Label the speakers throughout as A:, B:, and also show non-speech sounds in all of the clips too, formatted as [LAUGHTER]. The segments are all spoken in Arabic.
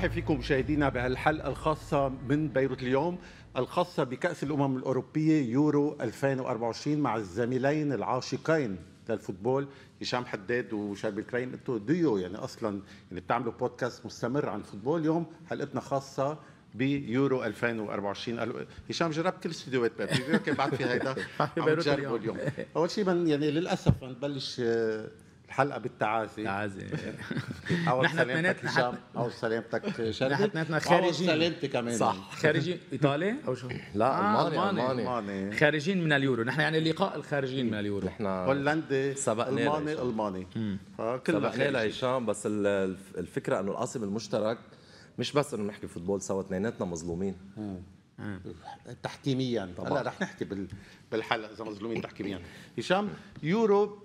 A: نرحب فيكم مشاهدينا بهالحلقة الخاصة من بيروت اليوم الخاصة بكأس الأمم الأوروبية يورو 2024 مع الزميلين العاشقين للفوتبول هشام حداد وشربل الكريم انتم ديو يعني اصلا يعني بتعملوا بودكاست مستمر عن الفوتبول اليوم حلقتنا خاصه بيورو 2024 هشام جرب كل استديوهات بيروت كان بعد في هيدا [LAUGHS] عم اليوم اول شيء يعني للاسف نبلش الحلقه بالتعازي
B: تعازي اول سلامتك هشام اول سلامتك شربت نحن اثنيناتنا خارجين اول سلامتي كمان صح خارجين ايطالي او شو لا آه، الماني الماني, ألماني. خارجين من اليورو نحن يعني لقاء الخارجين من اليورو نحن
C: هولندي سبقنا الماني الماني فكلنا سبقنا لهشام بس الفكره انه القاسم المشترك مش بس انه نحكي فوتبول سوا اثنيناتنا مظلومين تحكيميا هلا رح نحكي بالحلقه
A: اذا مظلومين تحكيميا هشام يورو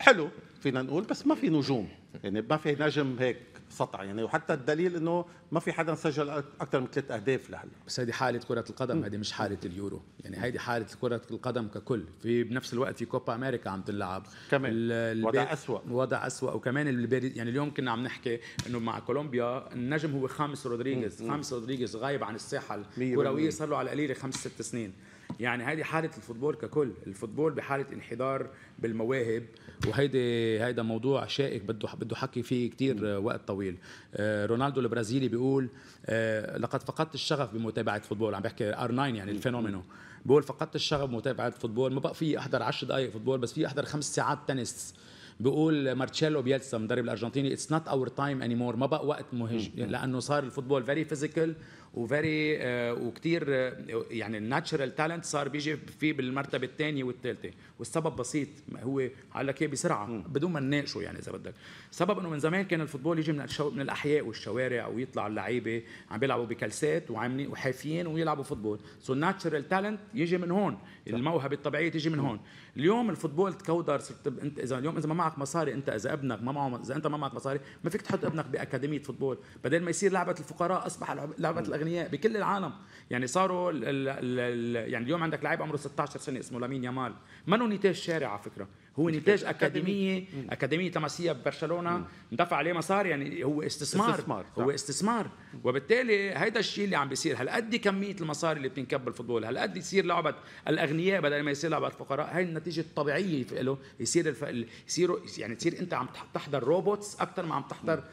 A: حلو فينا نقول بس ما في نجوم يعني ما في نجم هيك سطع يعني وحتى الدليل انه ما في حدا سجل اكثر من ثلاث
B: اهداف لهلا بس هذه حاله كره القدم هذه مش حاله اليورو يعني هذه حاله كره القدم ككل في بنفس الوقت في كوبا امريكا عم تلعب كمان الوضع اسوء وضع اسوء وكمان البيري يعني اليوم كنا عم نحكي انه مع كولومبيا النجم هو خامس رودريغيز خامس رودريغيز غايب عن الساحه الكرويه صار له على القليله خمس ست سنين يعني هذه حاله الفوتبول ككل الفوتبول بحاله انحدار بالمواهب وهيدي هيدا موضوع شائك بده بده حكي فيه كثير وقت طويل آه، رونالدو البرازيلي بيقول آه، لقد فقدت الشغف بمتابعه فوتبول عم بحكي ار 9 يعني الفينومينو بقول فقدت الشغف بمتابعه فوتبول ما بقى في احضر 10 دقائق فوتبول بس في احضر خمس ساعات تنس بيقول مارتشيلو بيلسا المدرب الارجنتيني اتس نوت اور تايم اني مور ما بقى وقت مهج لانه صار الفوتبول فيري فيزيكال وفيري آه، وكثير آه، يعني الناتشرال تالنت صار بيجي فيه بالمرتبه الثانيه والثالثه والسبب بسيط هو على لك بسرعه بدون ما نناقشه يعني اذا بدك سبب انه من زمان كان الفوتبول يجي من من الاحياء والشوارع ويطلع اللعيبه عم بيلعبوا بكلسات وعاملين وحافيين ويلعبوا فوتبول سو الناتشرال تالنت يجي من هون الموهبه الطبيعيه تيجي من هون اليوم الفوتبول تكودر صرت انت اذا اليوم اذا ما معك مصاري انت اذا ابنك ما معه اذا انت ما معك مصاري ما فيك تحط ابنك باكاديميه فوتبول بدل ما يصير لعبه الفقراء اصبح لعبه الاغنياء الاغنياء بكل العالم يعني صاروا الـ الـ الـ يعني اليوم عندك لعيب عمره 16 سنه اسمه لامين يامال ما نتاج شارع على فكره هو نتاج اكاديميه اكاديميه تماسيه ببرشلونه دفع عليه مصاري يعني هو استثمار, استثمار. هو استثمار وبالتالي هيدا الشيء اللي عم بيصير هل قد كميه المصاري اللي بتنكب بالفوتبول هل قد يصير لعبه الاغنياء بدل ما يصير لعبه الفقراء هاي النتيجه الطبيعيه له يصير الف... يصيروا يعني تصير انت عم تحضر روبوتس اكثر ما عم تحضر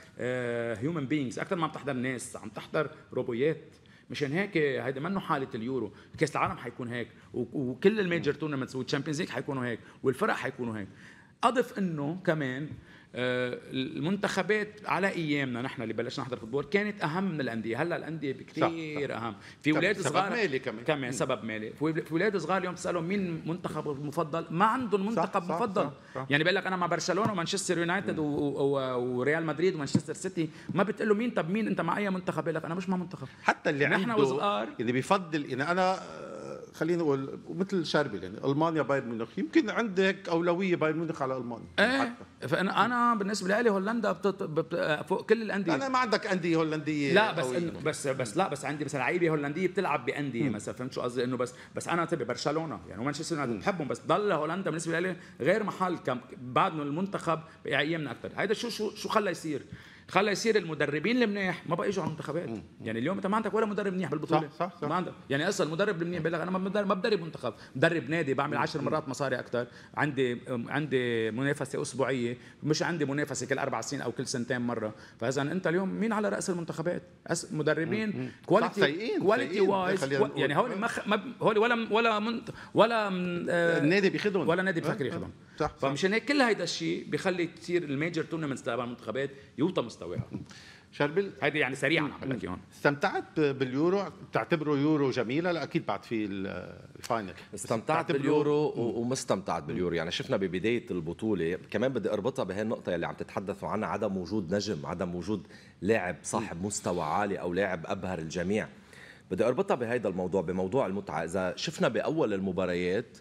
B: هيومن بينجز اكثر ما عم تحضر ناس عم تحضر روبويات مشان هيك هيدا منه حاله اليورو كاس العالم حيكون هيك وكل الميجر تورنمنتس والتشامبيونز ليج حيكونوا هيك والفرق حيكونوا هيك اضف انه كمان آه، المنتخبات على ايامنا نحن اللي بلشنا نحضر فوتبول كانت اهم من الانديه هلا الانديه بكثير اهم في اولاد صغار سبب مالي كمان كمان سبب مالي في اولاد صغار اليوم بتسالهم مين منتخب المفضل ما عندهم منتخب صح مفضل صح صح صح يعني بقول لك انا مع برشلونه ومانشستر يونايتد وريال مدريد ومانشستر سيتي ما بتقول له مين طب مين انت مع اي منتخب لك انا مش مع منتخب حتى اللي نحن عنده وصغار
A: اللي بيفضل ان انا خلينا نقول مثل شاربي يعني المانيا بايرن ميونخ يمكن عندك اولويه بايرن ميونخ على المانيا ايه فانا انا بالنسبه لي هولندا
B: بتط... بت... فوق كل الانديه انا ما عندك انديه هولنديه لا بس إن... بس بس لا بس عندي مثلا لعيبه هولنديه بتلعب بانديه مثلا فهمت شو قصدي انه بس بس انا تبع برشلونه يعني مانشستر يونايتد بحبهم بس ضل هولندا بالنسبه لي غير محل كم... بعد المنتخب يهمنا اكثر هيدا شو شو شو خلى يصير خلى يصير المدربين المنيح ما بقى يجوا على المنتخبات يعني اليوم انت ما عندك ولا مدرب منيح بالبطوله صح صح, صح. ما عندك يعني اصلا المدرب المنيح بيقول لك انا ما بدرب منتخب بدرب نادي بعمل 10 مرات مصاري اكثر عندي عندي منافسه اسبوعيه مش عندي منافسه كل اربع سنين او كل سنتين مره فاذا انت اليوم مين على راس المنتخبات مدربين كواليتي كواليتي وايز يعني هول ما هول ولا ولا منت ولا آه، النادي بيخدهم ولا نادي بفكر أه، أه. يخدم صح فمشان هيك كل هيدا الشيء بخلي تصير الميجر تورنمنتس تبع المنتخبات يوطى مستوى مستواها شربل هيدي يعني سريعا عم لك اياهم
A: استمتعت
B: باليورو
C: بتعتبره يورو جميله لا اكيد بعد في الفاينل استمتعت باليورو وما استمتعت باليورو يعني شفنا ببدايه البطوله كمان بدي اربطها بهي النقطه اللي عم تتحدثوا عنها عدم وجود نجم عدم وجود لاعب صاحب مستوى عالي او لاعب ابهر الجميع بدي اربطها بهذا الموضوع بموضوع المتعه اذا شفنا باول المباريات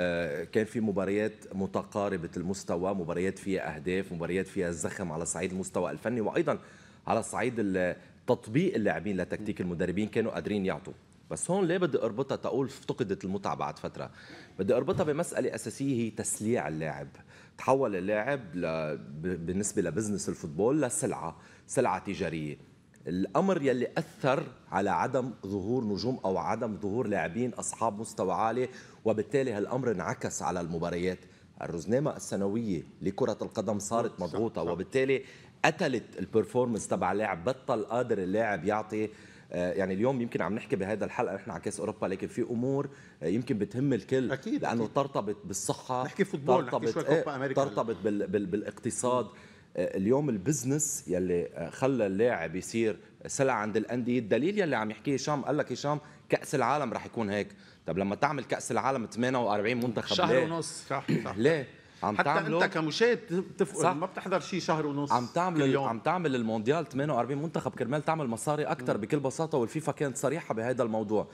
C: آه، كان في مباريات متقاربة المستوى مباريات فيها أهداف مباريات فيها زخم على صعيد المستوى الفني وأيضا على صعيد تطبيق اللاعبين لتكتيك المدربين كانوا قادرين يعطوا بس هون ليه بدي اربطها تقول افتقدت المتعه بعد فتره بدي اربطها بمساله اساسيه هي تسليع اللاعب تحول اللاعب ل... بالنسبه لبزنس الفوتبول لسلعه سلعه تجاريه الامر يلي اثر على عدم ظهور نجوم او عدم ظهور لاعبين اصحاب مستوى عالي وبالتالي هالامر انعكس على المباريات الرزنامه السنويه لكره القدم صارت مضغوطه وبالتالي قتلت البرفورمنس تبع اللاعب بطل قادر اللاعب يعطي آه، يعني اليوم يمكن عم نحكي بهذا الحلقه نحن على كاس اوروبا لكن في امور آه، يمكن بتهم الكل أكيد لانه أكيد. ترتبط بالصحه نحكي فوتبول ترتبط, نحكي شوي إيه ترتبط بال بال بالاقتصاد اليوم البزنس يلي آه، خلى اللاعب يصير سلعه عند الانديه الدليل يلي عم يحكيه هشام قال لك هشام كاس العالم رح يكون هيك طب لما تعمل كاس العالم 48 منتخب شهر ليه؟ ونص صح صح [CLEARS THROAT] ليه عم حتى تعمله انت
A: كمشاهد بتفقد ما بتحضر شيء شهر ونص عم تعمل
C: يوم. عم تعمل المونديال 48 منتخب كرمال تعمل مصاري اكثر بكل بساطه والفيفا كانت صريحه بهذا الموضوع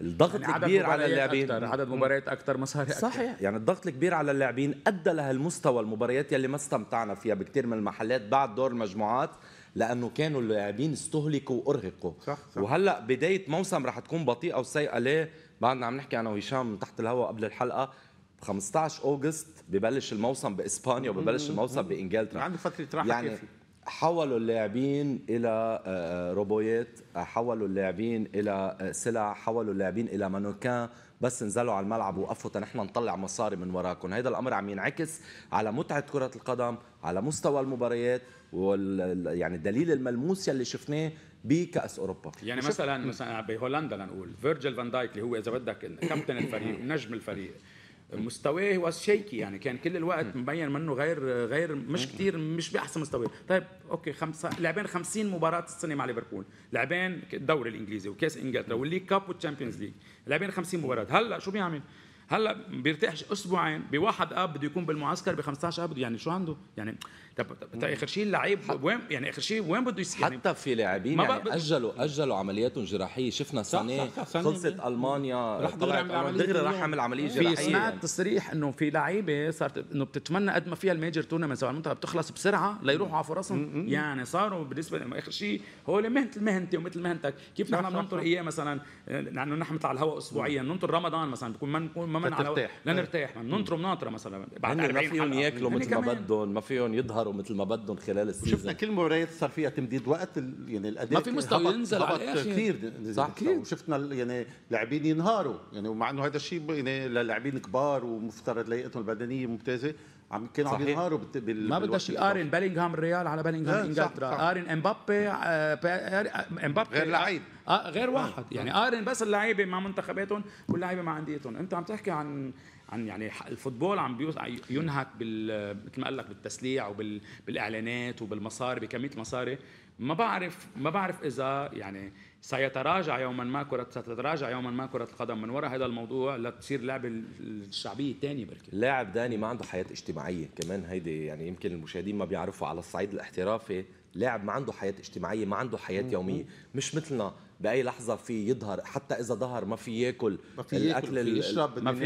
C: الضغط يعني الكبير على اللاعبين عدد مباريات اكثر مصاري اكثر صحيح يعني الضغط الكبير على اللاعبين ادى لهالمستوى المباريات يلي ما استمتعنا فيها بكثير من المحلات بعد دور المجموعات لانه كانوا اللاعبين استهلكوا وارهقوا صح صح. وهلا بدايه موسم رح تكون بطيئه وسيئه ليه بعدنا عم نحكي انا وهشام تحت الهواء قبل الحلقه 15 اوغست ببلش الموسم باسبانيا وببلش الموسم بانجلترا عنده فتره راحه يعني حولوا اللاعبين الى آه، آه، روبويات آه، حولوا اللاعبين الى سلع حولوا اللاعبين الى مانوكان بس نزلوا على الملعب وقفوا تنحن طيب، نطلع مصاري من وراكم هذا الامر عم ينعكس على متعه كره القدم على مستوى المباريات وال يعني الدليل الملموس يلي شفناه بكاس اوروبا يعني مثلا مثلا
B: بهولندا لنقول فيرجل فان دايك اللي هو اذا بدك كابتن الفريق نجم الفريق مستواه واز شيكي يعني كان كل الوقت مبين منه غير غير مش كثير مش باحسن مستواه طيب اوكي خمسه لعبين 50 مباراه السنه مع ليفربول لعبين الدوري الانجليزي وكاس انجلترا والليج كاب والتشامبيونز ليج لعبين 50 مباراه هلا شو بيعمل هلا بيرتاحش اسبوعين بواحد اب بده يكون بالمعسكر ب 15 اب يعني شو عنده يعني طب طب اخر شيء اللعيب وين يعني اخر شيء وين بده يصير يعني
C: حتى في لاعبين يعني بق... اجلوا اجلوا عملياتهم جراحيه شفنا سنه خلصت المانيا رح دغري راح عمل عمليه جراحيه في سمعت يعني.
B: تصريح انه في لعيبه صارت انه بتتمنى قد ما فيها الميجر تورنمنت المنتخب بتخلص بسرعه ليروحوا على فرصهم يعني صاروا بالنسبه لهم اخر شيء هو مهنه مهنتي ومثل مهنتك كيف نحن بننطر اياه مثلا لانه نحن مثل على الهواء اسبوعيا ننطر رمضان مثلا بكون ما ما على لنرتاح بننطره مناطره مثلا بعد ما فيهم ياكلوا مثل ما
C: بدهم ما فيهم يظهروا يظهروا مثل ما بدهم خلال
A: السيزون شفنا كل مباريات صار فيها تمديد وقت يعني الاداء ما في مستوى ينزل على يعني؟ كثير صح كثير وشفنا يعني لاعبين ينهاروا يعني ومع انه هذا الشيء يعني للاعبين كبار ومفترض لياقتهم البدنيه ممتازه عم كانوا عم ينهاروا بال... ما بدها شيء قارن
B: بلينغهام الريال على بلينغهام انجلترا قارن امبابي آه، آه، امبابي غير لعيب آه، غير واحد يعني قارن بس اللعيبه مع منتخباتهم واللعيبه مع انديتهم انت عم تحكي عن عن يعني الفوتبول عم ينهك بال مثل ما قال لك بالتسليع وبالاعلانات وبالمصاري بكميه المصاري ما بعرف ما بعرف اذا يعني سيتراجع يوما ما كرة ستتراجع يوما ما كرة القدم من وراء هذا الموضوع لتصير لعبة الشعبية الثانية
C: بركي لاعب داني ما عنده حياة اجتماعية كمان هيدي يعني يمكن المشاهدين ما بيعرفوا على الصعيد الاحترافي لاعب ما عنده حياة اجتماعية ما عنده حياة يومية مش مثلنا باي لحظه في يظهر حتى اذا ظهر ما في ياكل ما في الاكل ما في يشرب ما في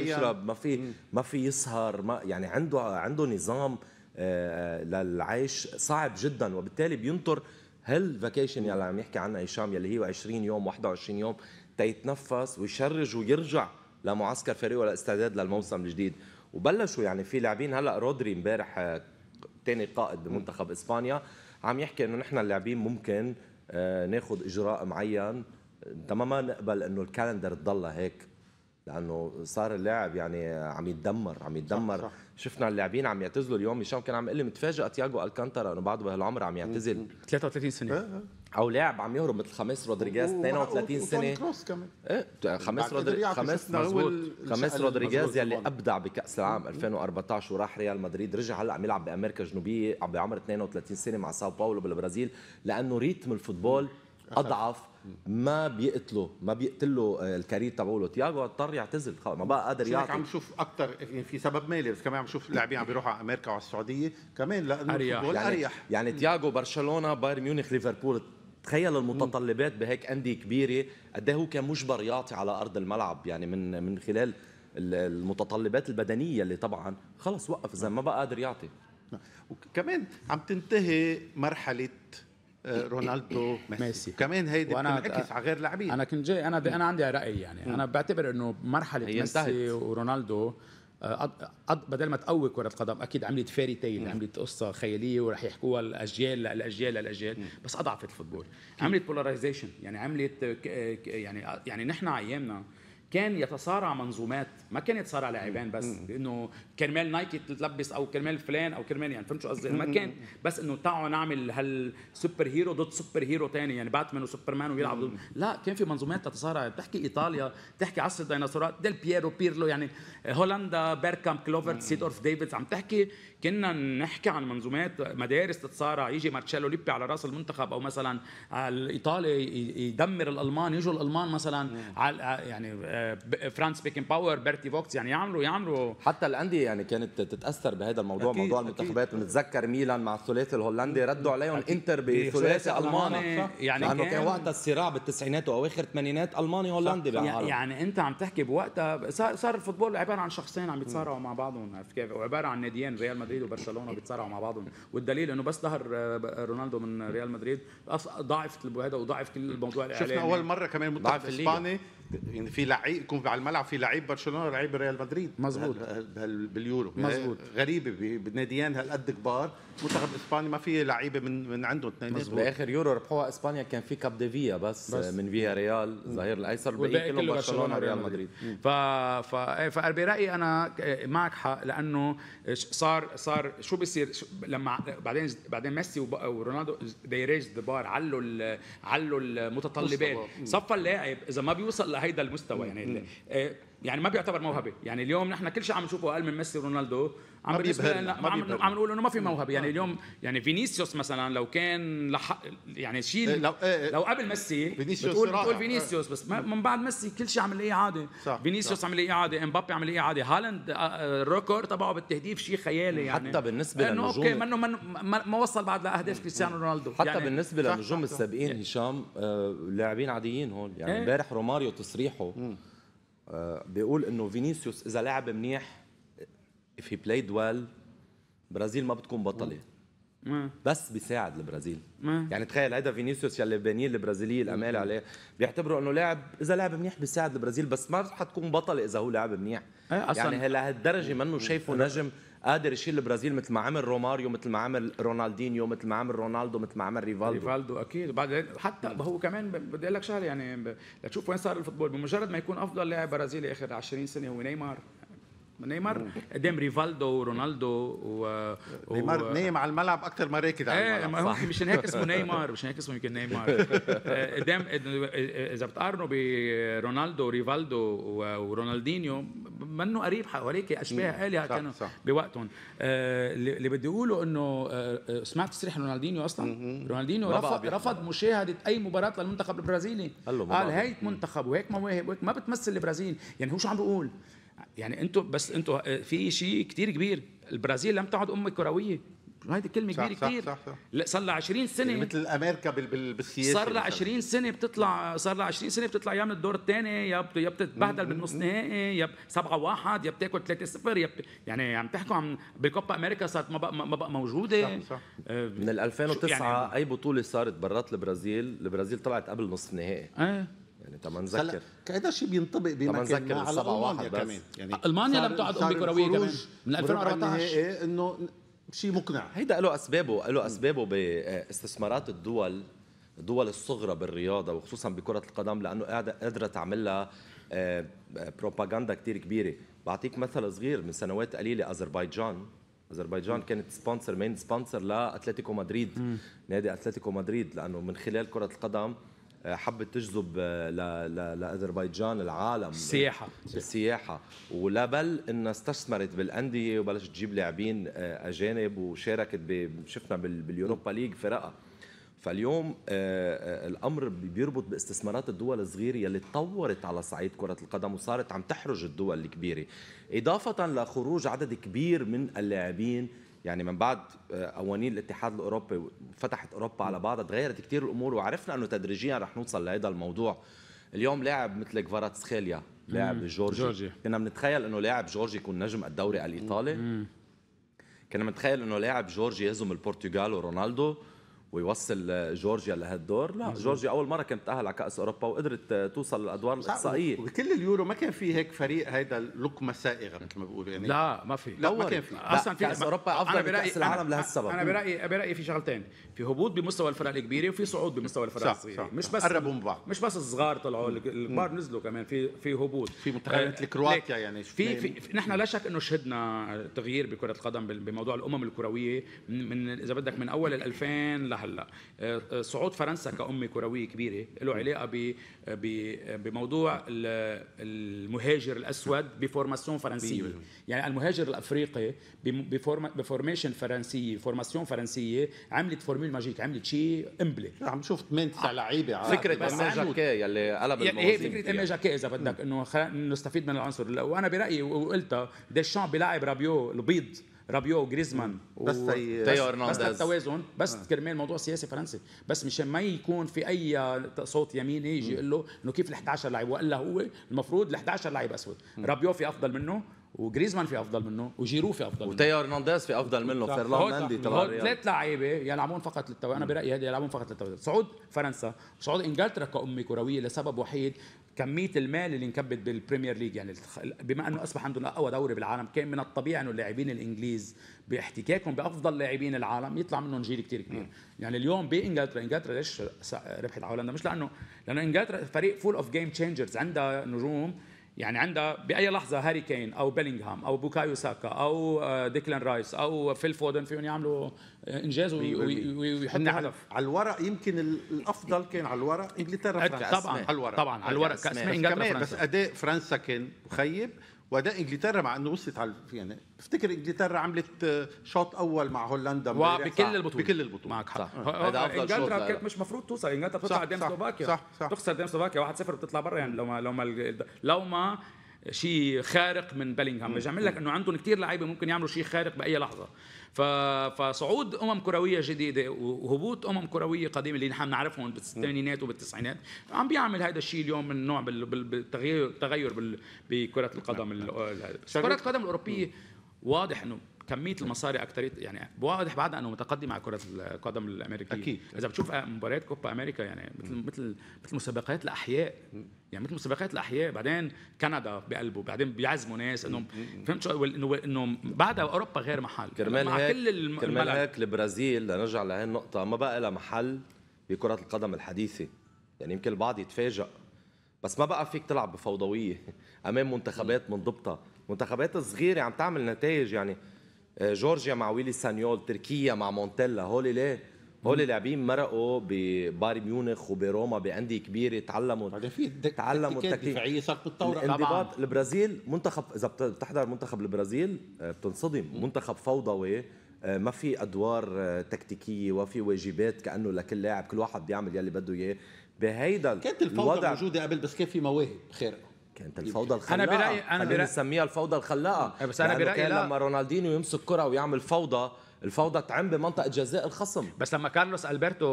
C: يشرب ما في ما في يسهر ما يعني عنده عنده نظام آه، آه، للعيش صعب جدا وبالتالي بينطر هالفاكيشن يلي عم يحكي عنها هشام يلي هي 20 يوم 21 يوم تيتنفس ويشرج ويرجع لمعسكر فريقه للاستعداد للموسم الجديد وبلشوا يعني في لاعبين هلا رودري امبارح ثاني آه، قائد بمنتخب اسبانيا عم يحكي انه نحن اللاعبين ممكن آه، ناخذ اجراء معين تماما ما نقبل انه الكالندر تضلها هيك لانه صار اللاعب يعني عم يتدمر عم يتدمر صح صح. شفنا اللاعبين عم يعتزلوا اليوم مشان كان عم يقول لي متفاجئ تياجو الكانترا انه بعده بهالعمر عم يعتزل 33 سنه إيه، إيه. او لاعب عم يهرب مثل خميس رودريغيز 32 سنه كروس كمان ايه خميس رودريغيز خميس مزبوط خميس رودريغيز يلي ابدع بكاس العالم 2014 وراح ريال مدريد رجع هلا عم يلعب بامريكا الجنوبيه بعمر 32 سنه مع ساو باولو بالبرازيل لانه ريتم الفوتبول اضعف ما بيقتله ما بيقتله آه، الكارير تبعه تياجو اضطر يعتزل خلص ما بقى قادر يعطي عم شوف
A: اكثر في سبب مالي بس كمان عم شوف لاعبين عم بيروحوا على امريكا وعلى السعوديه كمان لانه اريح يعني, اريح
C: يعني تياجو برشلونه بايرن ميونخ ليفربول تخيل المتطلبات بهيك انديه كبيره قد إيه هو كان مجبر يعطي على ارض الملعب يعني من من خلال المتطلبات البدنيه اللي طبعا خلص وقف اذا ما بقى قادر يعطي نعم. وكمان عم
B: تنتهي مرحله آه، رونالدو ميسي, كمان هيدي بتنعكس على غير لاعبين انا كنت جاي انا انا عندي راي يعني انا بعتبر انه مرحله ميسي ورونالدو بدل ما تقوي كره القدم اكيد عملت فيري تيل نعم. عملت قصه خياليه وراح يحكوها الاجيال للاجيال للاجيال بس اضعفت الفوتبول عملت بولاريزيشن يعني عملت يعني يعني نحن ايامنا كان يتصارع منظومات ما كان يتصارع لاعبين بس لانه كرمال نايكي تلبس او كرمال فلان او كرمال يعني فهمت شو قصدي ما كان بس انه تعوا نعمل هالسوبر هيرو ضد سوبر هيرو ثاني يعني باتمان وسوبرمان ويلعب ضد لا كان في منظومات تتصارع بتحكي ايطاليا بتحكي عصر الديناصورات ديل بييرو بيرلو يعني هولندا بيركام كلوفرت سيدورف ديفيدز عم تحكي كنا نحكي عن منظومات مدارس تتصارع يجي مارتشيلو ليبي على راس المنتخب او مثلا الايطالي يدمر الالمان يجوا الالمان مثلا على يعني آه، فرانس بيكن باور بيرتي فوكس يعني يعملوا
C: يعملوا حتى الانديه يعني كانت تتاثر بهذا الموضوع أكيد موضوع المنتخبات بنتذكر ميلان مع الثلاثي الهولندي ردوا عليهم انتر بثلاثي الماني يعني لانه كان, كان وقتها الصراع بالتسعينات واواخر الثمانينات الماني هولندي بالعالم
B: يعني انت عم تحكي بوقتها صار الفوتبول عباره عن شخصين عم يتصارعوا مع بعضهم عرفت كيف وعباره عن ناديين ريال مدريد مدريد وبرشلونه بيتصارعوا مع بعضهم والدليل انه بس ظهر آه، رونالدو من ريال مدريد ضاعفت هذا وضعف كل الموضوع الاعلامي شفنا اول مره كمان منتخب اسباني يعني في لعيب يكون على الملعب في لعيب برشلونه ولعيب ريال مدريد
A: مزبوط باليورو مزبوط غريبه بناديين هالقد كبار منتخب اسبانيا ما في لعيبه من من عنده بس باخر يورو ربحوها اسبانيا كان في كاب ديفيا بس, بس
C: من فيا ريال الظهير
B: الايسر الباقي كله برشلونه ريال مدريد ف... ف... إيه، فبرايي انا معك حق لانه صار صار شو بصير لما بعدين بعدين ميسي ورونالدو دي ريز ذا بار علوا ال... علوا المتطلبات صفى اللاعب اذا ما بيوصل لهيدا المستوى يعني يعني ما بيعتبر موهبه يعني اليوم نحن كل شيء عم نشوفه اقل من ميسي ورونالدو عم بالنسبه عم, نقول انه ما في موهبه يعني آه. اليوم يعني فينيسيوس مثلا لو كان لح يعني شيء إيه، لو, إيه، إيه. لو قبل ميسي بتقول بتقول فينيسيوس بس من بعد ميسي كل شيء عم نلاقيه عادي فينيسيوس عم نلاقيه عادي امبابي عم نلاقيه عادي هالاند آه، آه، الريكورد تبعه بالتهديف شيء خيالي يعني حتى بالنسبه للنجوم اوكي منه من ما وصل بعد لاهداف كريستيانو رونالدو حتى يعني بالنسبه للنجوم السابقين
C: هشام لاعبين عاديين هون يعني امبارح روماريو تصريحه بيقول انه فينيسيوس اذا لعب منيح if he played well برازيل ما بتكون بطله بس بيساعد البرازيل يعني تخيل هيدا فينيسيوس يلي بانيه البرازيليه الامال عليه بيعتبروا انه لاعب اذا لعب منيح بيساعد البرازيل بس ما حتكون بطله اذا هو لعب منيح إيه، يعني هلا هالدرجه منه شايفه نجم قادر يشيل البرازيل مثل ما عمل روماريو مثل ما عمل رونالدينيو مثل ما عمل رونالدو مثل ما عمل ريفالدو ريفالدو اكيد وبعدين
B: حتى هو كمان بدي اقول لك شغله يعني لتشوف وين صار الفوتبول بمجرد ما يكون افضل لاعب برازيلي اخر 20 سنه هو نيمار نيمار قدام ريفالدو ورونالدو و... نيمار و... نايم على الملعب اكثر ما راكد على إيه، الملعب ايه مش هيك اسمه نيمار مش هيك اسمه يمكن نيمار [LAUGHS] آه، قدام اذا بتقارنه برونالدو وريفالدو ورونالدينيو منه قريب حواليك اشباه الهه كانوا بوقتهم آه، اللي بدي اقوله انه آه، سمعت تصريح رونالدينيو اصلا رونالدينيو رفض رفض مشاهده اي مباراه للمنتخب البرازيلي قال هيك منتخب وهيك مواهب وهيك ما بتمثل البرازيل يعني هو شو عم بيقول يعني انتم بس انتم آه، في شيء كثير كبير البرازيل لم تعد ام كرويه هيدي كلمة كبيرة كثير صح صح صح. صار لها 20 سنة يعني مثل امريكا بالسياسة صار لها 20 سنة بتطلع صار لها 20 سنة بتطلع يا من الدور الثاني يا يا بتتبهدل بالنص نهائي يا 7 1 يا بتاكل 3 0 يا يعني عم تحكوا عن بكوبا امريكا صارت ما بقى, ما بقى موجودة صح صح.
C: آه من 2009 يعني... اي بطولة صارت برات البرازيل البرازيل طلعت قبل نصف النهائي ايه يعني تما نذكر كذا
A: شيء بينطبق بمكان ما على المانيا كمان يعني المانيا لم تعد ام كرويه كمان من 2014 إيه؟
C: انه شيء مقنع هيدا له اسبابه له اسبابه باستثمارات آه، الدول الدول الصغرى بالرياضه وخصوصا بكره القدم لانه قاعده قادره تعمل لها بروباغندا آه، آه، كثير كبيره بعطيك مثل صغير من سنوات قليله اذربيجان اذربيجان كانت سبونسر مين سبونسر لاتلتيكو مدريد نادي اتلتيكو مدريد لانه من خلال كره القدم آه، حبت تجذب آه، لاذربيجان العالم السياحه السياحه ولا بل انها استثمرت بالانديه وبلشت تجيب لاعبين آه، اجانب وشاركت شفنا باليوروبا ليج فرقها فاليوم الامر بيربط باستثمارات الدول الصغيره يلي تطورت على صعيد كره القدم وصارت عم تحرج الدول الكبيره اضافه لخروج عدد كبير من اللاعبين يعني من بعد آه، قوانين الاتحاد الاوروبي فتحت اوروبا على بعضها تغيرت كثير الامور وعرفنا انه تدريجيا رح نوصل لهذا الموضوع اليوم لاعب مثل كفاراتسخيليا لاعب جورجي. جورجي. كنا بنتخيل انه لاعب جورجي يكون نجم الدوري الايطالي كنا بنتخيل انه لاعب جورجي يهزم البرتغال ورونالدو ويوصل جورجيا لهالدور لا مزبوط. جورجيا اول مره كانت تاهل على كاس اوروبا وقدرت توصل للادوار الاقصائيه وكل اليورو ما كان في هيك فريق هيدا لقمه سائغه مثل ما
B: بيقولوا يعني لا ما في لا ما كان في اصلا في كاس اوروبا افضل من كاس العالم لهالسبب انا برايي برايي في شغلتين في هبوط بمستوى الفرق الكبيره وفي صعود بمستوى الفرق الصغيره مش بس قربوا من بعض مش بس الصغار طلعوا الكبار نزلوا كمان في في هبوط في منتخبات آه، كرواتيا يعني في, في, في نحن لا شك انه شهدنا تغيير بكره القدم بموضوع الامم الكرويه من, من اذا بدك من اول ال 2000 لهلا آه، آه، صعود فرنسا كامه كرويه كبيره له علاقه ب بموضوع المهاجر الاسود بفورماسيون فرنسيه يعني المهاجر الافريقي بفورميشن فرنسيه فورماسيون فرنسيه عملت فورميل ما جيت عملت شيء امبلي عم نشوف 8 9 لعيبه آه. فكره اما جاكي يلي قلب الموازين هي فكره اما جاكي اذا بدك انه نستفيد من العنصر وانا برايي وقلتها ديشان بيلاعب رابيو البيض رابيو وجريزمان بس و... تيو بس التوازن بس آه. كرمال موضوع سياسي فرنسي بس مشان ما يكون في اي صوت يميني يجي يقول له انه كيف ال 11 لعيب والا هو المفروض ال 11 لعيب اسود رابيو في افضل منه وجريزمان في افضل منه وجيرو في افضل منه
C: وتيار هرنانديز في افضل منه فيرلان مندي تبع ثلاث
B: لعيبه يلعبون فقط للتوالي انا برايي هذا يلعبون فقط للتوالي صعود فرنسا صعود انجلترا كامه كرويه لسبب وحيد كميه المال اللي انكبت بالبريمير ليج يعني بما انه اصبح عندهم اقوى دوري بالعالم كان من الطبيعي انه اللاعبين الانجليز باحتكاكهم بافضل لاعبين العالم يطلع منهم جيل كثير كبير يعني اليوم بانجلترا انجلترا ليش ربحت على هولندا مش لانه لانه انجلترا فريق فول اوف جيم تشينجرز عندها نجوم يعني عندها باي لحظه هاري كين او بيلينغهام او بوكايو ساكا او آه، ديكلان رايس او فيل فودن فيهم يعملوا آه، انجاز ويحطوا هدف على الورق يمكن الافضل كان على الورق انجلترا فرنسا طبعا على الورق طبعا على الورق كاسماء انجلترا فرنسا بس اداء
A: فرنسا كان مخيب واداء انجلترا مع انه وصلت
B: على يعني
A: افتكر انجلترا عملت آه، شوط اول مع هولندا بكل البطوله بكل البطوله معك حق آه. هذا افضل انجلترا كانت
B: مش مفروض توصل انجلترا بتطلع قدام سلوفاكيا صح صح تخسر قدام سلوفاكيا 1-0 بتطلع برا يعني لو ما لو ما لو ما شيء خارق من بلينغهام بجامل لك انه عندهم كثير لعيبه ممكن يعملوا شيء خارق باي لحظه فصعود امم كرويه جديده وهبوط امم كرويه قديمه اللي نحن بنعرفهم بالثمانينات وبالتسعينات عم بيعمل هذا الشيء اليوم من نوع بالتغير تغير بكره القدم نعم. كره القدم الاوروبيه واضح انه كميه المصاري اكثر يعني واضح بعد انه متقدم على كره القدم الامريكيه اكيد اذا بتشوف مباريات كوبا امريكا يعني مثل مثل مثل مسابقات الاحياء يعني مثل مسابقات الاحياء بعدين كندا بقلبه بعدين بيعزموا ناس انه فهمت شو انه انه بعدها اوروبا غير محل يعني كرمال مع هيك كل الم... كرمال هيك
C: البرازيل لنرجع لهي النقطه ما بقى لها محل بكره القدم الحديثه يعني يمكن البعض يتفاجئ بس ما بقى فيك تلعب بفوضويه [LAUGHS] امام منتخبات منضبطه منتخبات صغيره عم تعمل نتائج يعني جورجيا مع ويلي سانيول تركيا مع مونتيلا هول ليه هول لاعبين مرقوا بباري ميونخ وبروما بانديه كبيره تعلموا تعلموا التكتيك دفاعيه صارت بتطور انضباط البرازيل منتخب اذا بتحضر منتخب البرازيل آه، بتنصدم منتخب فوضوي آه، ما في ادوار آه، تكتيكيه وفي واجبات كانه لكل لاعب كل واحد بيعمل يلي بده اياه بهيدا كانت الفوضى موجوده قبل بس كان في مواهب خارقه كانت الفوضى الخلاقه انا برايي انا برايي نسميها الفوضى الخلاقه أه، بس انا برايي كان لما رونالدينيو يمسك كره ويعمل فوضى الفوضى تعم بمنطقه جزاء الخصم بس لما كارلوس البرتو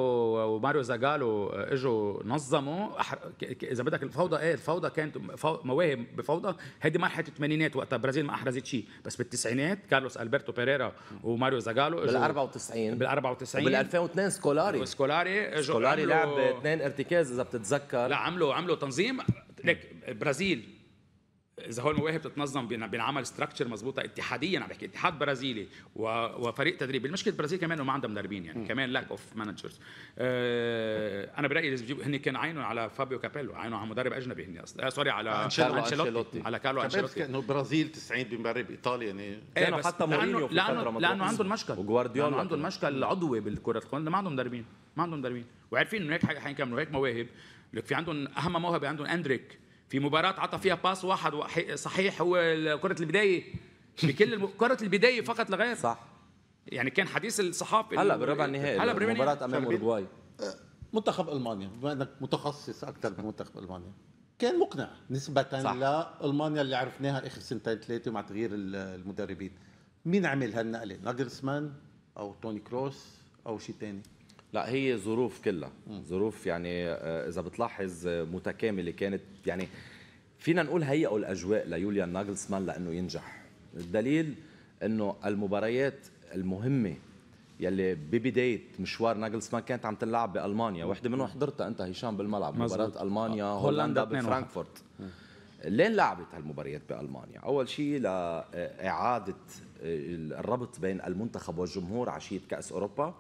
C: وماريو زاجالو اجوا نظموا اذا
B: بدك الفوضى ايه الفوضى كانت مواهب بفوضى هيدي مرحله الثمانينات وقتها البرازيل ما احرزت شيء بس بالتسعينات كارلوس البرتو بيريرا وماريو زاجالو اجوا بال 94 بال 94 وبال
C: 2002 سكولاري
B: سكولاري اجوا سكولاري لعب اثنين ارتكاز اذا بتتذكر لا عملوا عملوا تنظيم لك البرازيل اذا هو المواهب تتنظم بينعمل ستراكشر مظبوطه اتحاديا عم بحكي اتحاد برازيلي وفريق تدريب المشكله البرازيل كمان انه ما عندها مدربين يعني م. كمان لاك اوف مانجرز انا برايي لازم يجيبوا هن كانوا عينهم على فابيو كابيلو عينهم على مدرب اجنبي هن اصلا سوري آه، على انشيلوتي على كارلو انشيلوتي
A: انه برازيل 90 بمدرب
B: ايطاليا يعني إيه، كانوا حتى مورينيو في لأنه فتره لانه عنده المشكل وجوارديولا عنده المشكل العضوي بالكره القدم ما عندهم مدربين ما عندهم مدربين وعارفين انه هيك حيكملوا هيك مواهب لك في عندهم اهم موهبه عندهم اندريك في مباراة عطى فيها باس واحد صحيح هو كرة البداية بكل الم... كرة البداية فقط لغير صح يعني كان حديث الصحافي هلا بالربع النهائي
A: هلا بالربع مباراة أمام أوروغواي أه، منتخب ألمانيا بما أنك متخصص أكثر بمنتخب ألمانيا كان مقنع نسبة صح. لألمانيا اللي عرفناها آخر سنتين ثلاثة مع تغيير المدربين مين عمل هالنقلة ناجرسمان أو توني كروس أو شيء
C: ثاني لا هي ظروف كلها ظروف يعني آه، اذا بتلاحظ آه، متكامله كانت يعني فينا نقول هيئوا الاجواء ليوليان ناجلسمان لانه ينجح الدليل انه المباريات المهمه يلي ببدايه مشوار ناجلسمان كانت عم تلعب بالمانيا وحده منهم حضرتها انت هشام بالملعب مباراه المانيا آه، هولندا بفرانكفورت لين لعبت هالمباريات بالمانيا اول شيء لاعاده الربط بين المنتخب والجمهور عشيه كاس اوروبا